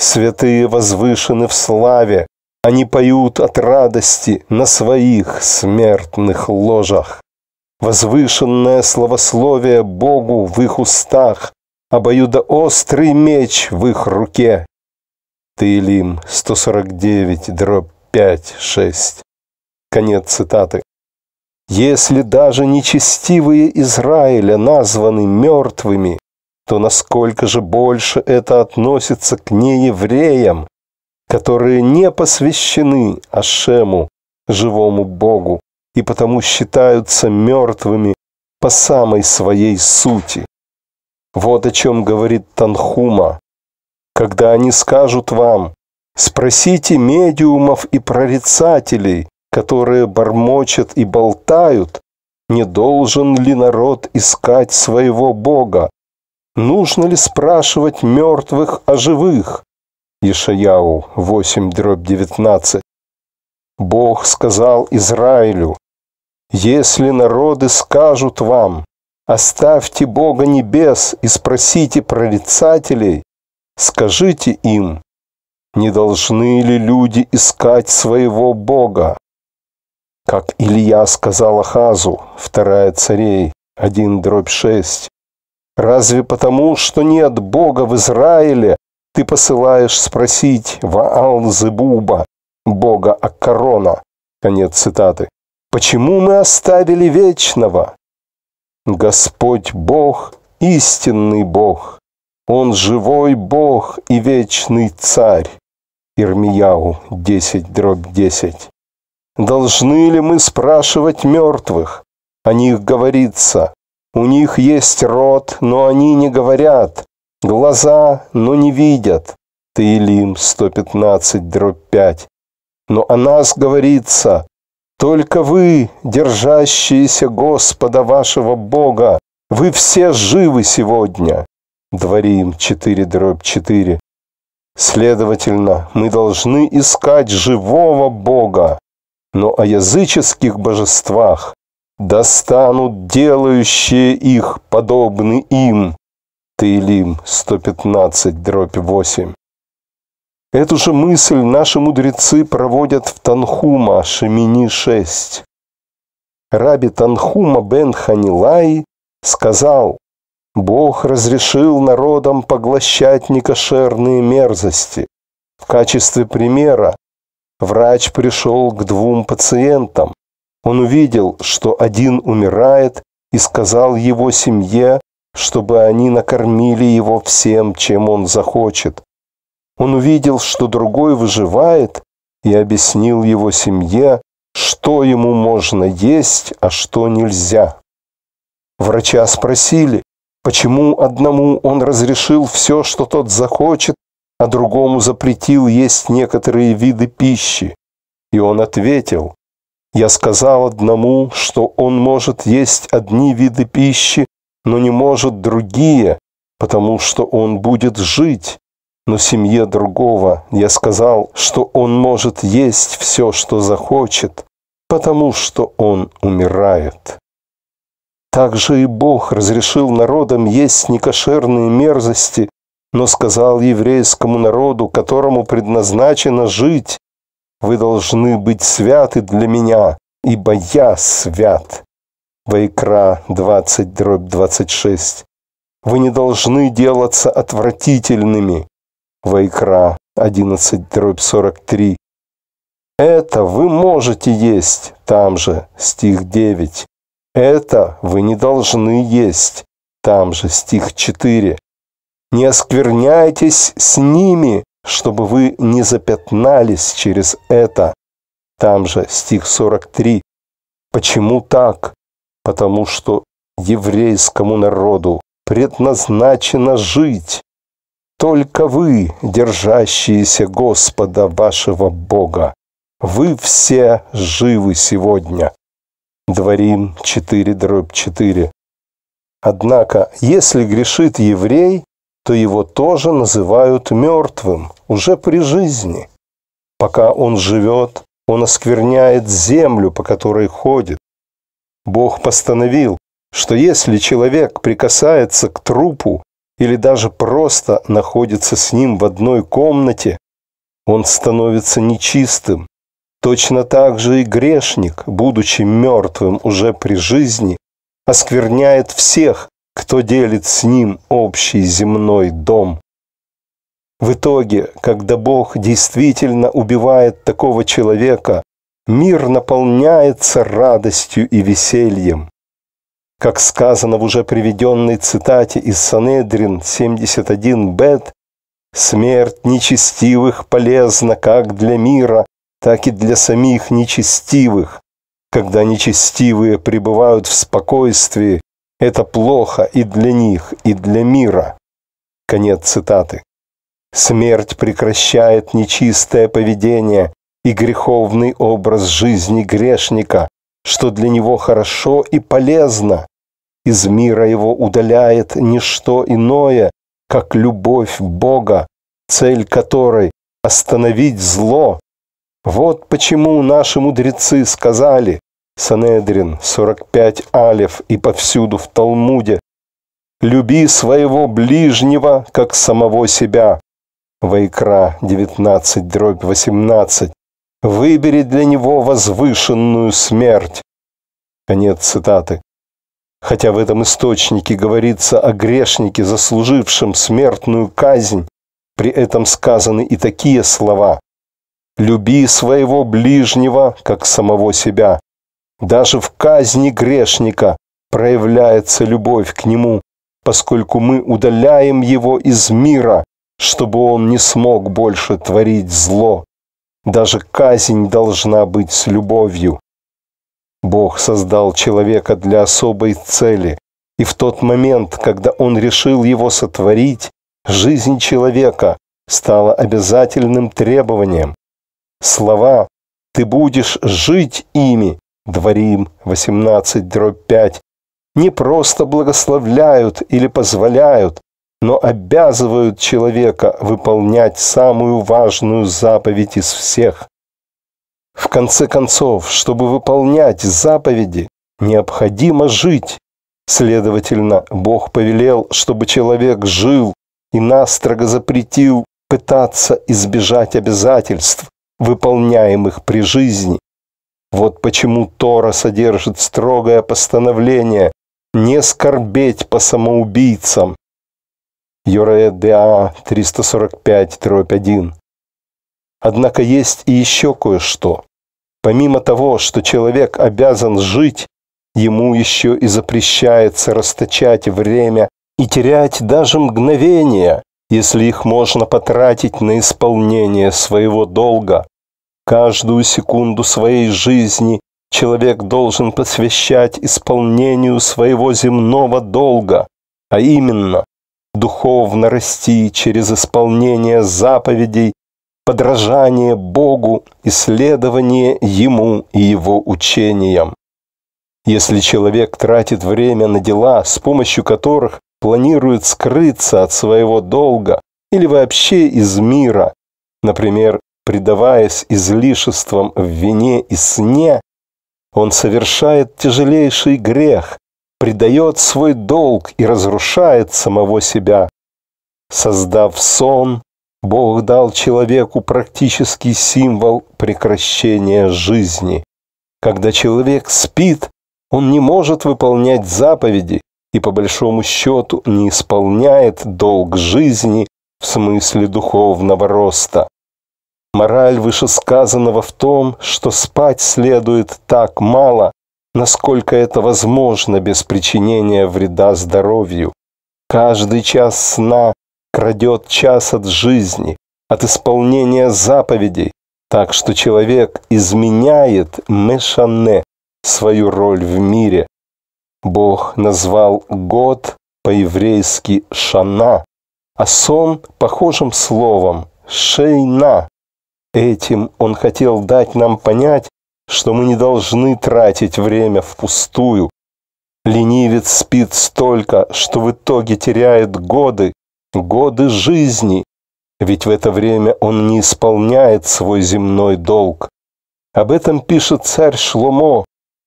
Святые возвышены в славе, они поют от радости на своих смертных ложах. Возвышенное словословие Богу в их устах, обоюдоострый меч в их руке. Таилим 149, дробь 5, 6. Конец цитаты. Если даже нечестивые Израиля названы мертвыми, то насколько же больше это относится к неевреям, которые не посвящены Ашему, живому Богу, и потому считаются мертвыми по самой своей сути. Вот о чем говорит Танхума когда они скажут вам, спросите медиумов и прорицателей, которые бормочат и болтают, не должен ли народ искать своего Бога? Нужно ли спрашивать мертвых о живых? Ишаяу 8 дробь 19. Бог сказал Израилю, «Если народы скажут вам, оставьте Бога небес и спросите прорицателей, Скажите им, не должны ли люди искать своего Бога? Как Илья сказал Ахазу, 2 царей, 1 дробь 6. Разве потому, что нет Бога в Израиле, ты посылаешь спросить Ваал Зебуба, Бога Аккарона? Конец цитаты. Почему мы оставили вечного? Господь Бог, истинный Бог, он живой Бог и вечный Царь. Ирмияу 10 дробь 10. Должны ли мы спрашивать мертвых? О них говорится. У них есть рот, но они не говорят. Глаза, но не видят. Таилим 115 дробь 5. Но о нас говорится. Только вы, держащиеся Господа вашего Бога, вы все живы сегодня. Дворим 4 дробь 4. Следовательно, мы должны искать живого Бога, но о языческих божествах достанут делающие их подобны им. Таилим 115 дробь 8. Эту же мысль наши мудрецы проводят в Танхума Шемини 6. Раби Танхума бен Ханилай сказал, Бог разрешил народам поглощать некошерные мерзости. В качестве примера врач пришел к двум пациентам. Он увидел, что один умирает и сказал его семье, чтобы они накормили его всем, чем он захочет. Он увидел, что другой выживает, и объяснил его семье, что ему можно есть, а что нельзя. Врача спросили, Почему одному он разрешил все, что тот захочет, а другому запретил есть некоторые виды пищи? И он ответил, «Я сказал одному, что он может есть одни виды пищи, но не может другие, потому что он будет жить. Но семье другого я сказал, что он может есть все, что захочет, потому что он умирает». Также и Бог разрешил народам есть некошерные мерзости, но сказал еврейскому народу, которому предназначено жить, «Вы должны быть святы для меня, ибо я свят». Вайкра 20, дробь 26. «Вы не должны делаться отвратительными». Вайкра 11, дробь 43. «Это вы можете есть» там же, стих 9. Это вы не должны есть. Там же стих 4. Не оскверняйтесь с ними, чтобы вы не запятнались через это. Там же стих 43. Почему так? Потому что еврейскому народу предназначено жить. Только вы, держащиеся Господа вашего Бога, вы все живы сегодня. Дворим 4, дробь 4. Однако, если грешит еврей, то его тоже называют мертвым, уже при жизни. Пока он живет, он оскверняет землю, по которой ходит. Бог постановил, что если человек прикасается к трупу или даже просто находится с ним в одной комнате, он становится нечистым, Точно так же и грешник, будучи мертвым уже при жизни, оскверняет всех, кто делит с ним общий земной дом. В итоге, когда Бог действительно убивает такого человека, мир наполняется радостью и весельем. Как сказано в уже приведенной цитате из Санедрин 71 Бет, «Смерть нечестивых полезна как для мира, так и для самих нечестивых. Когда нечестивые пребывают в спокойствии, это плохо и для них, и для мира. Конец цитаты. Смерть прекращает нечистое поведение и греховный образ жизни грешника, что для него хорошо и полезно. Из мира его удаляет ничто иное, как любовь Бога, цель которой – остановить зло вот почему наши мудрецы сказали, Санедрин 45 алев и повсюду в Талмуде, «Люби своего ближнего, как самого себя». Вайкра 19, дробь 18. «Выбери для него возвышенную смерть». Конец цитаты. Хотя в этом источнике говорится о грешнике, заслужившем смертную казнь, при этом сказаны и такие слова Люби своего ближнего, как самого себя. Даже в казни грешника проявляется любовь к нему, поскольку мы удаляем его из мира, чтобы он не смог больше творить зло. Даже казнь должна быть с любовью. Бог создал человека для особой цели, и в тот момент, когда он решил его сотворить, жизнь человека стала обязательным требованием, Слова «Ты будешь жить ими» Дворим 18-5 не просто благословляют или позволяют, но обязывают человека выполнять самую важную заповедь из всех. В конце концов, чтобы выполнять заповеди, необходимо жить. Следовательно, Бог повелел, чтобы человек жил и настрого запретил пытаться избежать обязательств, выполняемых при жизни. Вот почему Тора содержит строгое постановление не скорбеть по самоубийцам. Йорея ДА 345 дробь 1. Однако есть и еще кое-что. Помимо того, что человек обязан жить, ему еще и запрещается расточать время и терять даже мгновение, если их можно потратить на исполнение своего долга. Каждую секунду своей жизни человек должен посвящать исполнению своего земного долга, а именно духовно расти через исполнение заповедей, подражание Богу исследование Ему и Его учениям. Если человек тратит время на дела, с помощью которых планирует скрыться от своего долга или вообще из мира, например, предаваясь излишествам в вине и сне, он совершает тяжелейший грех, предает свой долг и разрушает самого себя. Создав сон, Бог дал человеку практический символ прекращения жизни. Когда человек спит, он не может выполнять заповеди, и по большому счету не исполняет долг жизни в смысле духовного роста. Мораль вышесказанного в том, что спать следует так мало, насколько это возможно без причинения вреда здоровью. Каждый час сна крадет час от жизни, от исполнения заповедей, так что человек изменяет мешане свою роль в мире, Бог назвал год по-еврейски «шана», а сон похожим словом «шейна». Этим он хотел дать нам понять, что мы не должны тратить время впустую. Ленивец спит столько, что в итоге теряет годы, годы жизни, ведь в это время он не исполняет свой земной долг. Об этом пишет царь Шломо.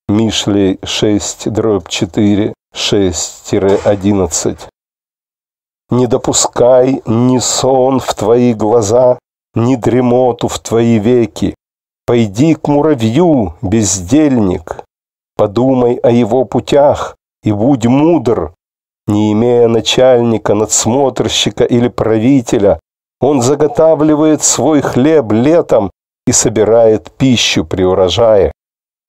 Мишлей 6, дробь 4, 6-11. Не допускай ни сон в твои глаза, ни дремоту в твои веки. Пойди к муравью, бездельник, подумай о его путях и будь мудр, не имея начальника, надсмотрщика или правителя. Он заготавливает свой хлеб летом и собирает пищу при урожае.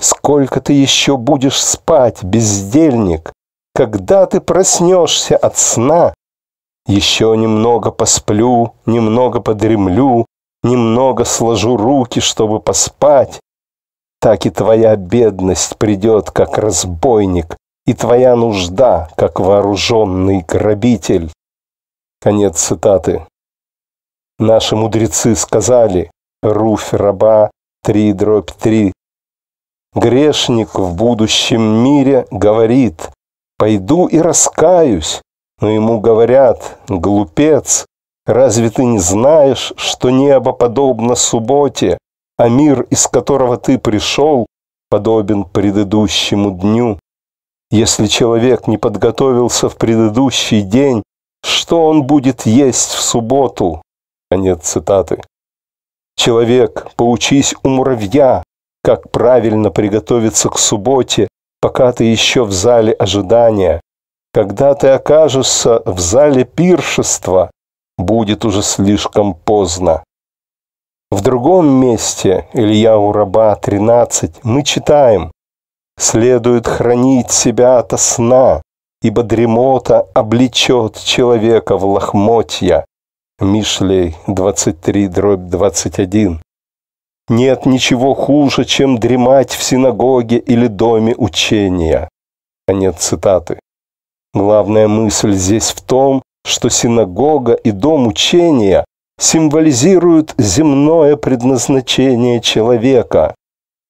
Сколько ты еще будешь спать, бездельник? Когда ты проснешься от сна? Еще немного посплю, немного подремлю, немного сложу руки, чтобы поспать. Так и твоя бедность придет, как разбойник, и твоя нужда, как вооруженный грабитель. Конец цитаты. Наши мудрецы сказали, Руфь раба 3 дробь 3, Грешник в будущем мире говорит, пойду и раскаюсь, но ему говорят, глупец, разве ты не знаешь, что небо подобно субботе, а мир, из которого ты пришел, подобен предыдущему дню? Если человек не подготовился в предыдущий день, что он будет есть в субботу? Конец цитаты. Человек, поучись у муравья, как правильно приготовиться к субботе, пока ты еще в зале ожидания. Когда ты окажешься в зале пиршества, будет уже слишком поздно. В другом месте, Илья Ураба, 13, мы читаем «Следует хранить себя ото сна, ибо дремота облечет человека в лохмотья». Мишлей 23, дробь 21. Нет ничего хуже, чем дремать в синагоге или доме учения. Конец цитаты. Главная мысль здесь в том, что синагога и дом учения символизируют земное предназначение человека.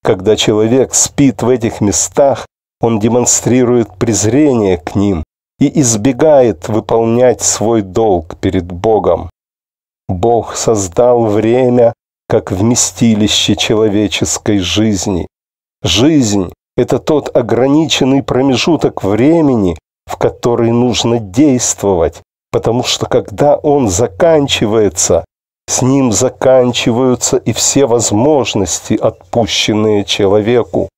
Когда человек спит в этих местах, он демонстрирует презрение к ним и избегает выполнять свой долг перед Богом. Бог создал время как вместилище человеческой жизни. Жизнь – это тот ограниченный промежуток времени, в который нужно действовать, потому что когда он заканчивается, с ним заканчиваются и все возможности, отпущенные человеку.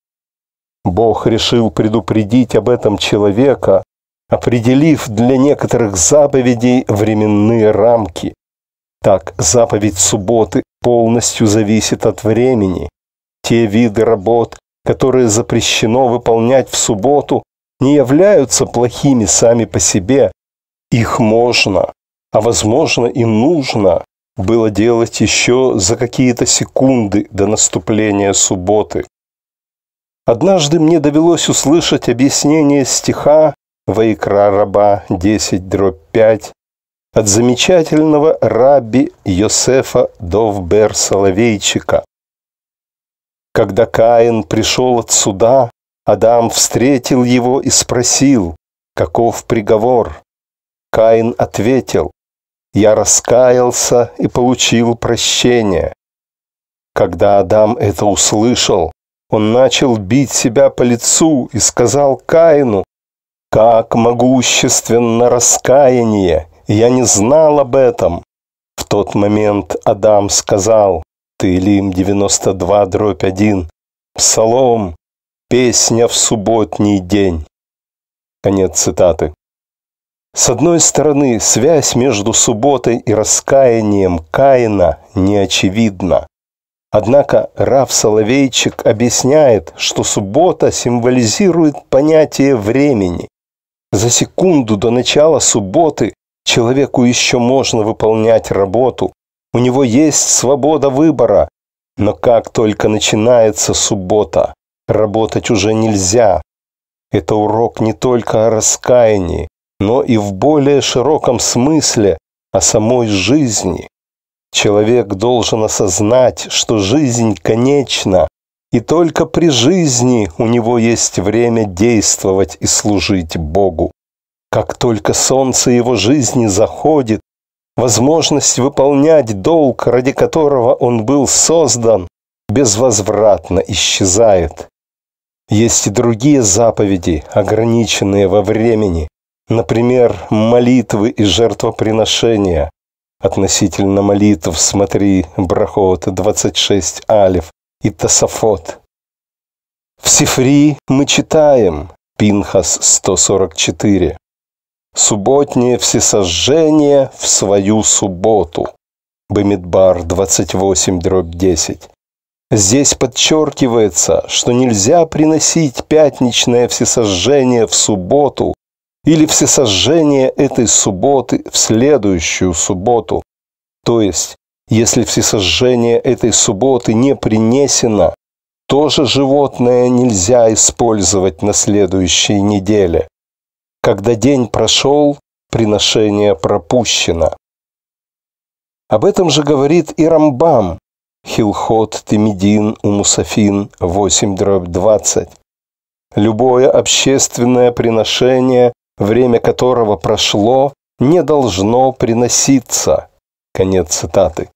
Бог решил предупредить об этом человека, определив для некоторых заповедей временные рамки. Так, заповедь субботы полностью зависит от времени. Те виды работ, которые запрещено выполнять в субботу, не являются плохими сами по себе. Их можно, а возможно и нужно было делать еще за какие-то секунды до наступления субботы. Однажды мне довелось услышать объяснение стиха Ваикра раба 10 дробь 5 от замечательного раби Йосефа Довбер Соловейчика. Когда Каин пришел от суда, Адам встретил его и спросил, каков приговор. Каин ответил, я раскаялся и получил прощение. Когда Адам это услышал, он начал бить себя по лицу и сказал Каину, «Как могущественно раскаяние! Я не знал об этом. В тот момент Адам сказал, ты Илим 92 дробь 1, Псалом, песня в субботний день. Конец цитаты. С одной стороны, связь между субботой и раскаянием Каина не очевидна. Однако Рав Соловейчик объясняет, что суббота символизирует понятие времени. За секунду до начала субботы Человеку еще можно выполнять работу, у него есть свобода выбора. Но как только начинается суббота, работать уже нельзя. Это урок не только о раскаянии, но и в более широком смысле о самой жизни. Человек должен осознать, что жизнь конечна, и только при жизни у него есть время действовать и служить Богу. Как только солнце его жизни заходит, возможность выполнять долг, ради которого он был создан, безвозвратно исчезает. Есть и другие заповеди, ограниченные во времени, например, молитвы и жертвоприношения. Относительно молитв смотри Брахот 26 Алиф и Тасафот. В Сифри мы читаем Пинхас 144. Субботнее всесожжение в свою субботу. Бамидбар 28-10. Здесь подчеркивается, что нельзя приносить пятничное всесожжение в субботу или всесожжение этой субботы в следующую субботу. То есть, если всесожжение этой субботы не принесено, тоже животное нельзя использовать на следующей неделе. Когда день прошел, приношение пропущено. Об этом же говорит и Рамбам, Хилхот, Тимидин, Умусафин, 8-20. Любое общественное приношение, время которого прошло, не должно приноситься. Конец цитаты.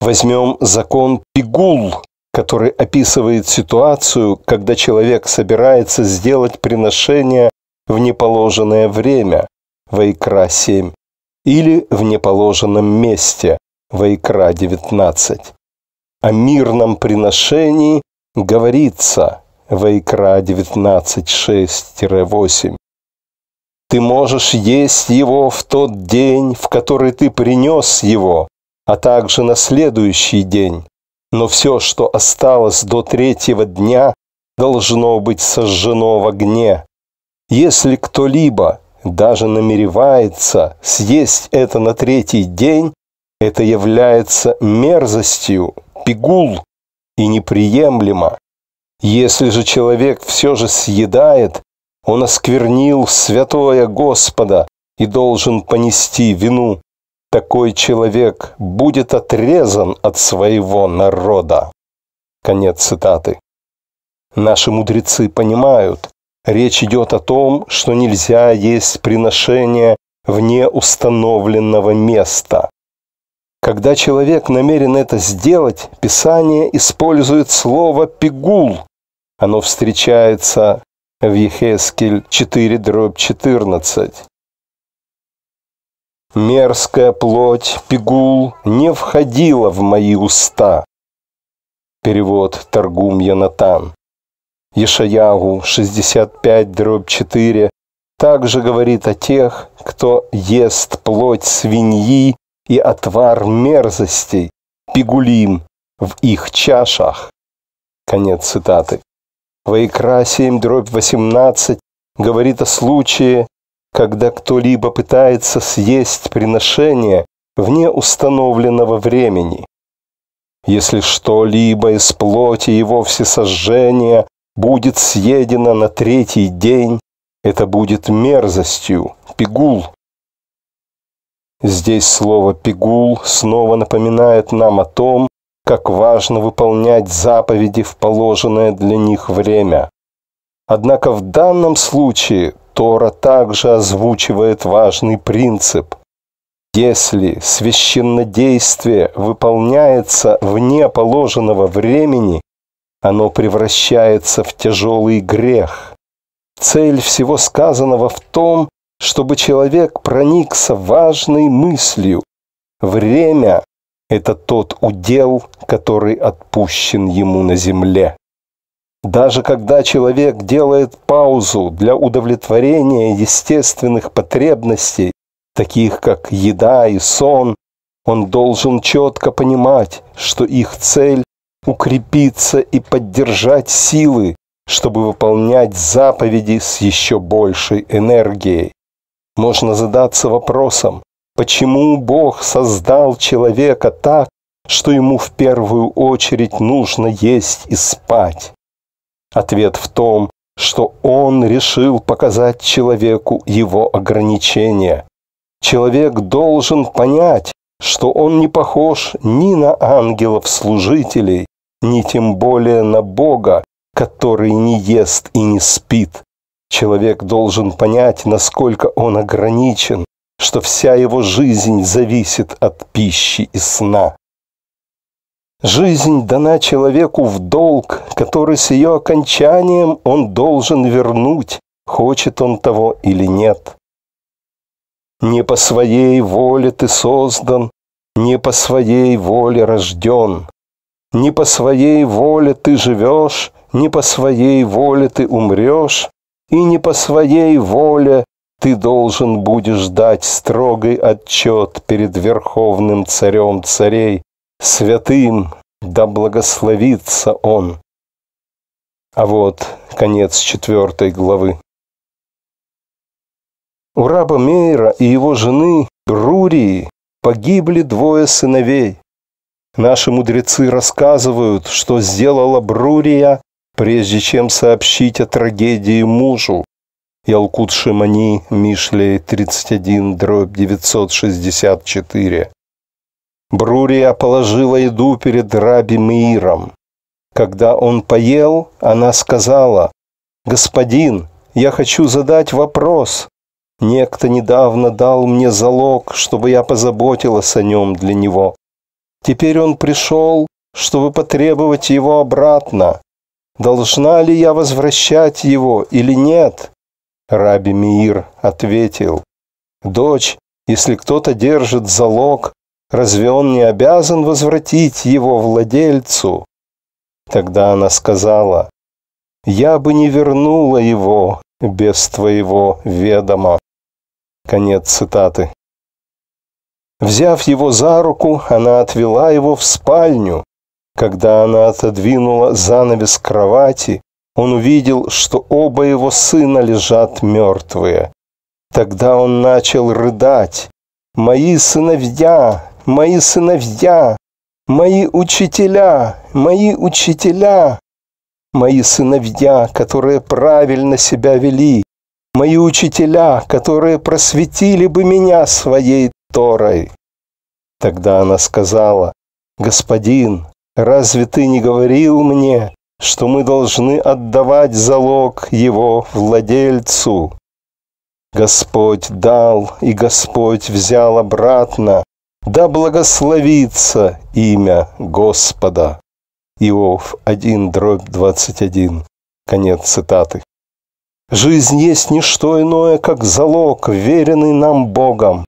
Возьмем закон Пигул, который описывает ситуацию, когда человек собирается сделать приношение в неположенное время Вайкра 7 или в неположенном месте Вайкра 19. О мирном приношении говорится Вайкра 19.6-8. Ты можешь есть его в тот день, в который ты принес его, а также на следующий день. Но все, что осталось до третьего дня, должно быть сожжено в огне. Если кто-либо даже намеревается съесть это на третий день, это является мерзостью, пигул и неприемлемо. Если же человек все же съедает, он осквернил святое Господа и должен понести вину. Такой человек будет отрезан от своего народа. Конец цитаты. Наши мудрецы понимают, Речь идет о том, что нельзя есть приношение вне установленного места. Когда человек намерен это сделать, Писание использует слово «пигул». Оно встречается в Ехескель 4, дробь 14. Мерзкая плоть, пигул, не входила в мои уста. Перевод Торгум Янатан. Ешаягу 65 дробь 4, также говорит о тех, кто ест плоть свиньи и отвар мерзостей, пигулим, в их чашах. Конец цитаты. Ваикра 7 дробь 18 говорит о случае, когда кто-либо пытается съесть приношение вне установленного времени. Если что-либо из плоти его всесожжения будет съедено на третий день, это будет мерзостью, пигул. Здесь слово «пигул» снова напоминает нам о том, как важно выполнять заповеди в положенное для них время. Однако в данном случае Тора также озвучивает важный принцип. Если священнодействие выполняется вне положенного времени, оно превращается в тяжелый грех. Цель всего сказанного в том, чтобы человек проникся важной мыслью. Время – это тот удел, который отпущен ему на земле. Даже когда человек делает паузу для удовлетворения естественных потребностей, таких как еда и сон, он должен четко понимать, что их цель укрепиться и поддержать силы, чтобы выполнять заповеди с еще большей энергией. Можно задаться вопросом, почему Бог создал человека так, что ему в первую очередь нужно есть и спать? Ответ в том, что он решил показать человеку его ограничения. Человек должен понять, что он не похож ни на ангелов-служителей, ни тем более на Бога, который не ест и не спит. Человек должен понять, насколько он ограничен, что вся его жизнь зависит от пищи и сна. Жизнь дана человеку в долг, который с ее окончанием он должен вернуть, хочет он того или нет. Не по своей воле ты создан, не по своей воле рожден. Не по своей воле ты живешь, не по своей воле ты умрешь, и не по своей воле ты должен будешь дать строгий отчет перед Верховным Царем Царей, святым, да благословится Он. А вот конец четвертой главы. У раба Мейра и его жены Рурии погибли двое сыновей, Наши мудрецы рассказывают, что сделала Брурия, прежде чем сообщить о трагедии мужу. Ялкут Шимани, Мишле 31, дробь 964. Брурия положила еду перед Раби Миром. Когда он поел, она сказала, «Господин, я хочу задать вопрос. Некто недавно дал мне залог, чтобы я позаботилась о нем для него. Теперь он пришел, чтобы потребовать его обратно. Должна ли я возвращать его или нет? Раби Миир ответил. Дочь, если кто-то держит залог, разве он не обязан возвратить его владельцу? Тогда она сказала, «Я бы не вернула его без твоего ведома». Конец цитаты. Взяв его за руку, она отвела его в спальню. Когда она отодвинула занавес кровати, он увидел, что оба его сына лежат мертвые. Тогда он начал рыдать. «Мои сыновья! Мои сыновья! Мои учителя! Мои учителя! Мои сыновья, которые правильно себя вели! Мои учителя, которые просветили бы меня своей Торой. Тогда она сказала, «Господин, разве ты не говорил мне, что мы должны отдавать залог его владельцу?» Господь дал, и Господь взял обратно, да благословится имя Господа. Иов 1, дробь 21. Конец цитаты. Жизнь есть не что иное, как залог, веренный нам Богом,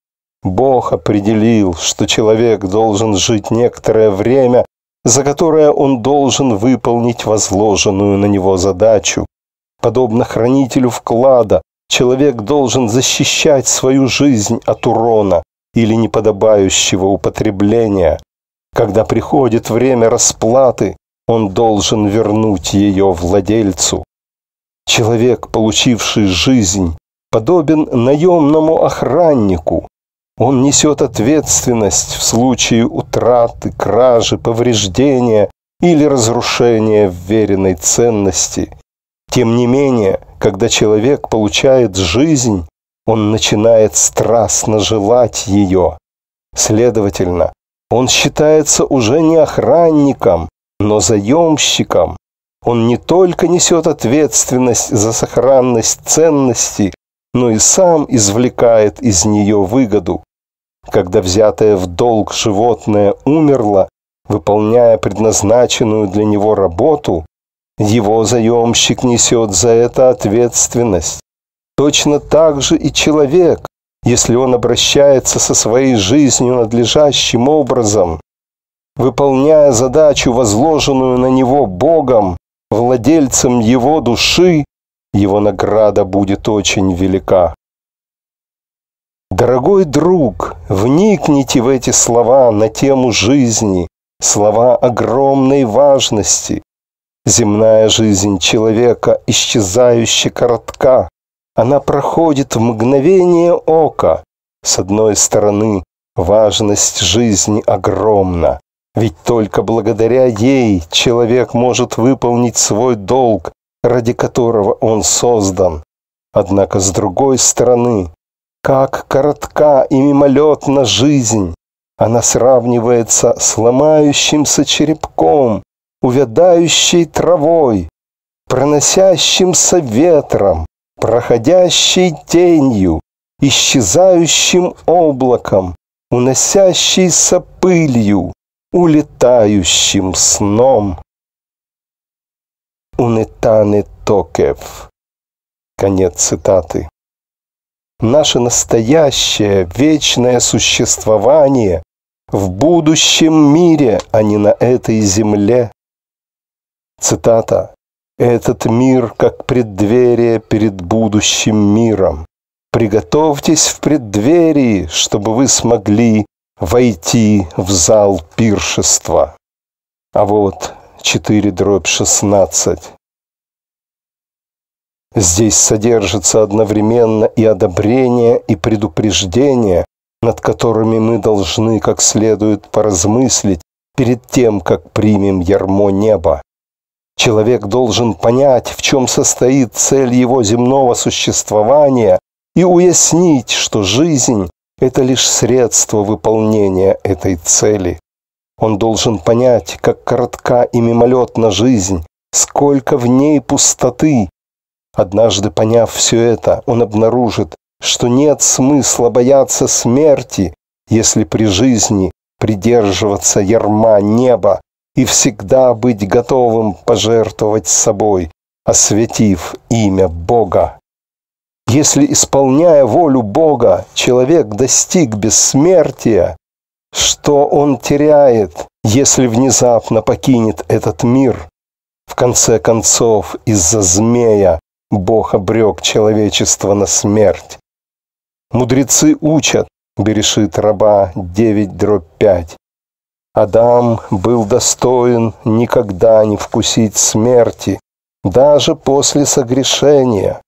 Бог определил, что человек должен жить некоторое время, за которое он должен выполнить возложенную на него задачу. Подобно хранителю вклада, человек должен защищать свою жизнь от урона или неподобающего употребления. Когда приходит время расплаты, он должен вернуть ее владельцу. Человек, получивший жизнь, подобен наемному охраннику, он несет ответственность в случае утраты, кражи, повреждения или разрушения веренной ценности. Тем не менее, когда человек получает жизнь, он начинает страстно желать ее. Следовательно, он считается уже не охранником, но заемщиком. Он не только несет ответственность за сохранность ценности, но и сам извлекает из нее выгоду. Когда взятое в долг животное умерло, выполняя предназначенную для него работу, его заемщик несет за это ответственность. Точно так же и человек, если он обращается со своей жизнью надлежащим образом, выполняя задачу, возложенную на него Богом, владельцем его души, его награда будет очень велика. Дорогой друг, вникните в эти слова на тему жизни, слова огромной важности. Земная жизнь человека исчезающе коротка, она проходит в мгновение ока. С одной стороны, важность жизни огромна, ведь только благодаря ей человек может выполнить свой долг ради которого он создан. Однако с другой стороны, как коротка и мимолетна жизнь, она сравнивается с ломающимся черепком, увядающей травой, проносящимся ветром, проходящей тенью, исчезающим облаком, уносящейся пылью, улетающим сном унитаны токев. Конец цитаты. Наше настоящее, вечное существование в будущем мире, а не на этой земле. Цитата. «Этот мир как преддверие перед будущим миром. Приготовьтесь в преддверии, чтобы вы смогли войти в зал пиршества». А вот 4 дробь 16. Здесь содержится одновременно и одобрение, и предупреждение, над которыми мы должны как следует поразмыслить перед тем, как примем ярмо неба. Человек должен понять, в чем состоит цель его земного существования, и уяснить, что жизнь – это лишь средство выполнения этой цели. Он должен понять, как коротка и мимолетна жизнь, сколько в ней пустоты, Однажды поняв все это, он обнаружит, что нет смысла бояться смерти, если при жизни придерживаться ярма неба и всегда быть готовым пожертвовать собой, осветив имя Бога. Если, исполняя волю Бога, человек достиг бессмертия, что он теряет, если внезапно покинет этот мир? В конце концов, из-за змея Бог обрек человечество на смерть. Мудрецы учат, Берешит раба 9 дробь 5. Адам был достоин никогда не вкусить смерти, даже после согрешения.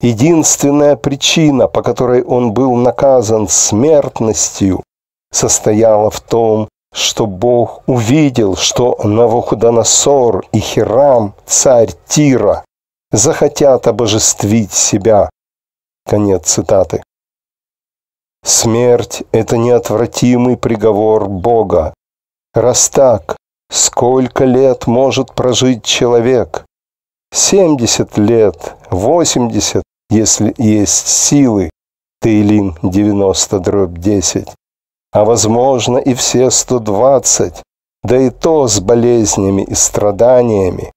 Единственная причина, по которой он был наказан смертностью, состояла в том, что Бог увидел, что Навуходоносор и Хирам, царь Тира, захотят обожествить себя. Конец цитаты. Смерть – это неотвратимый приговор Бога. Раз так, сколько лет может прожить человек? 70 лет, 80, если есть силы. Таилим 90 дробь 10. А возможно и все 120, да и то с болезнями и страданиями.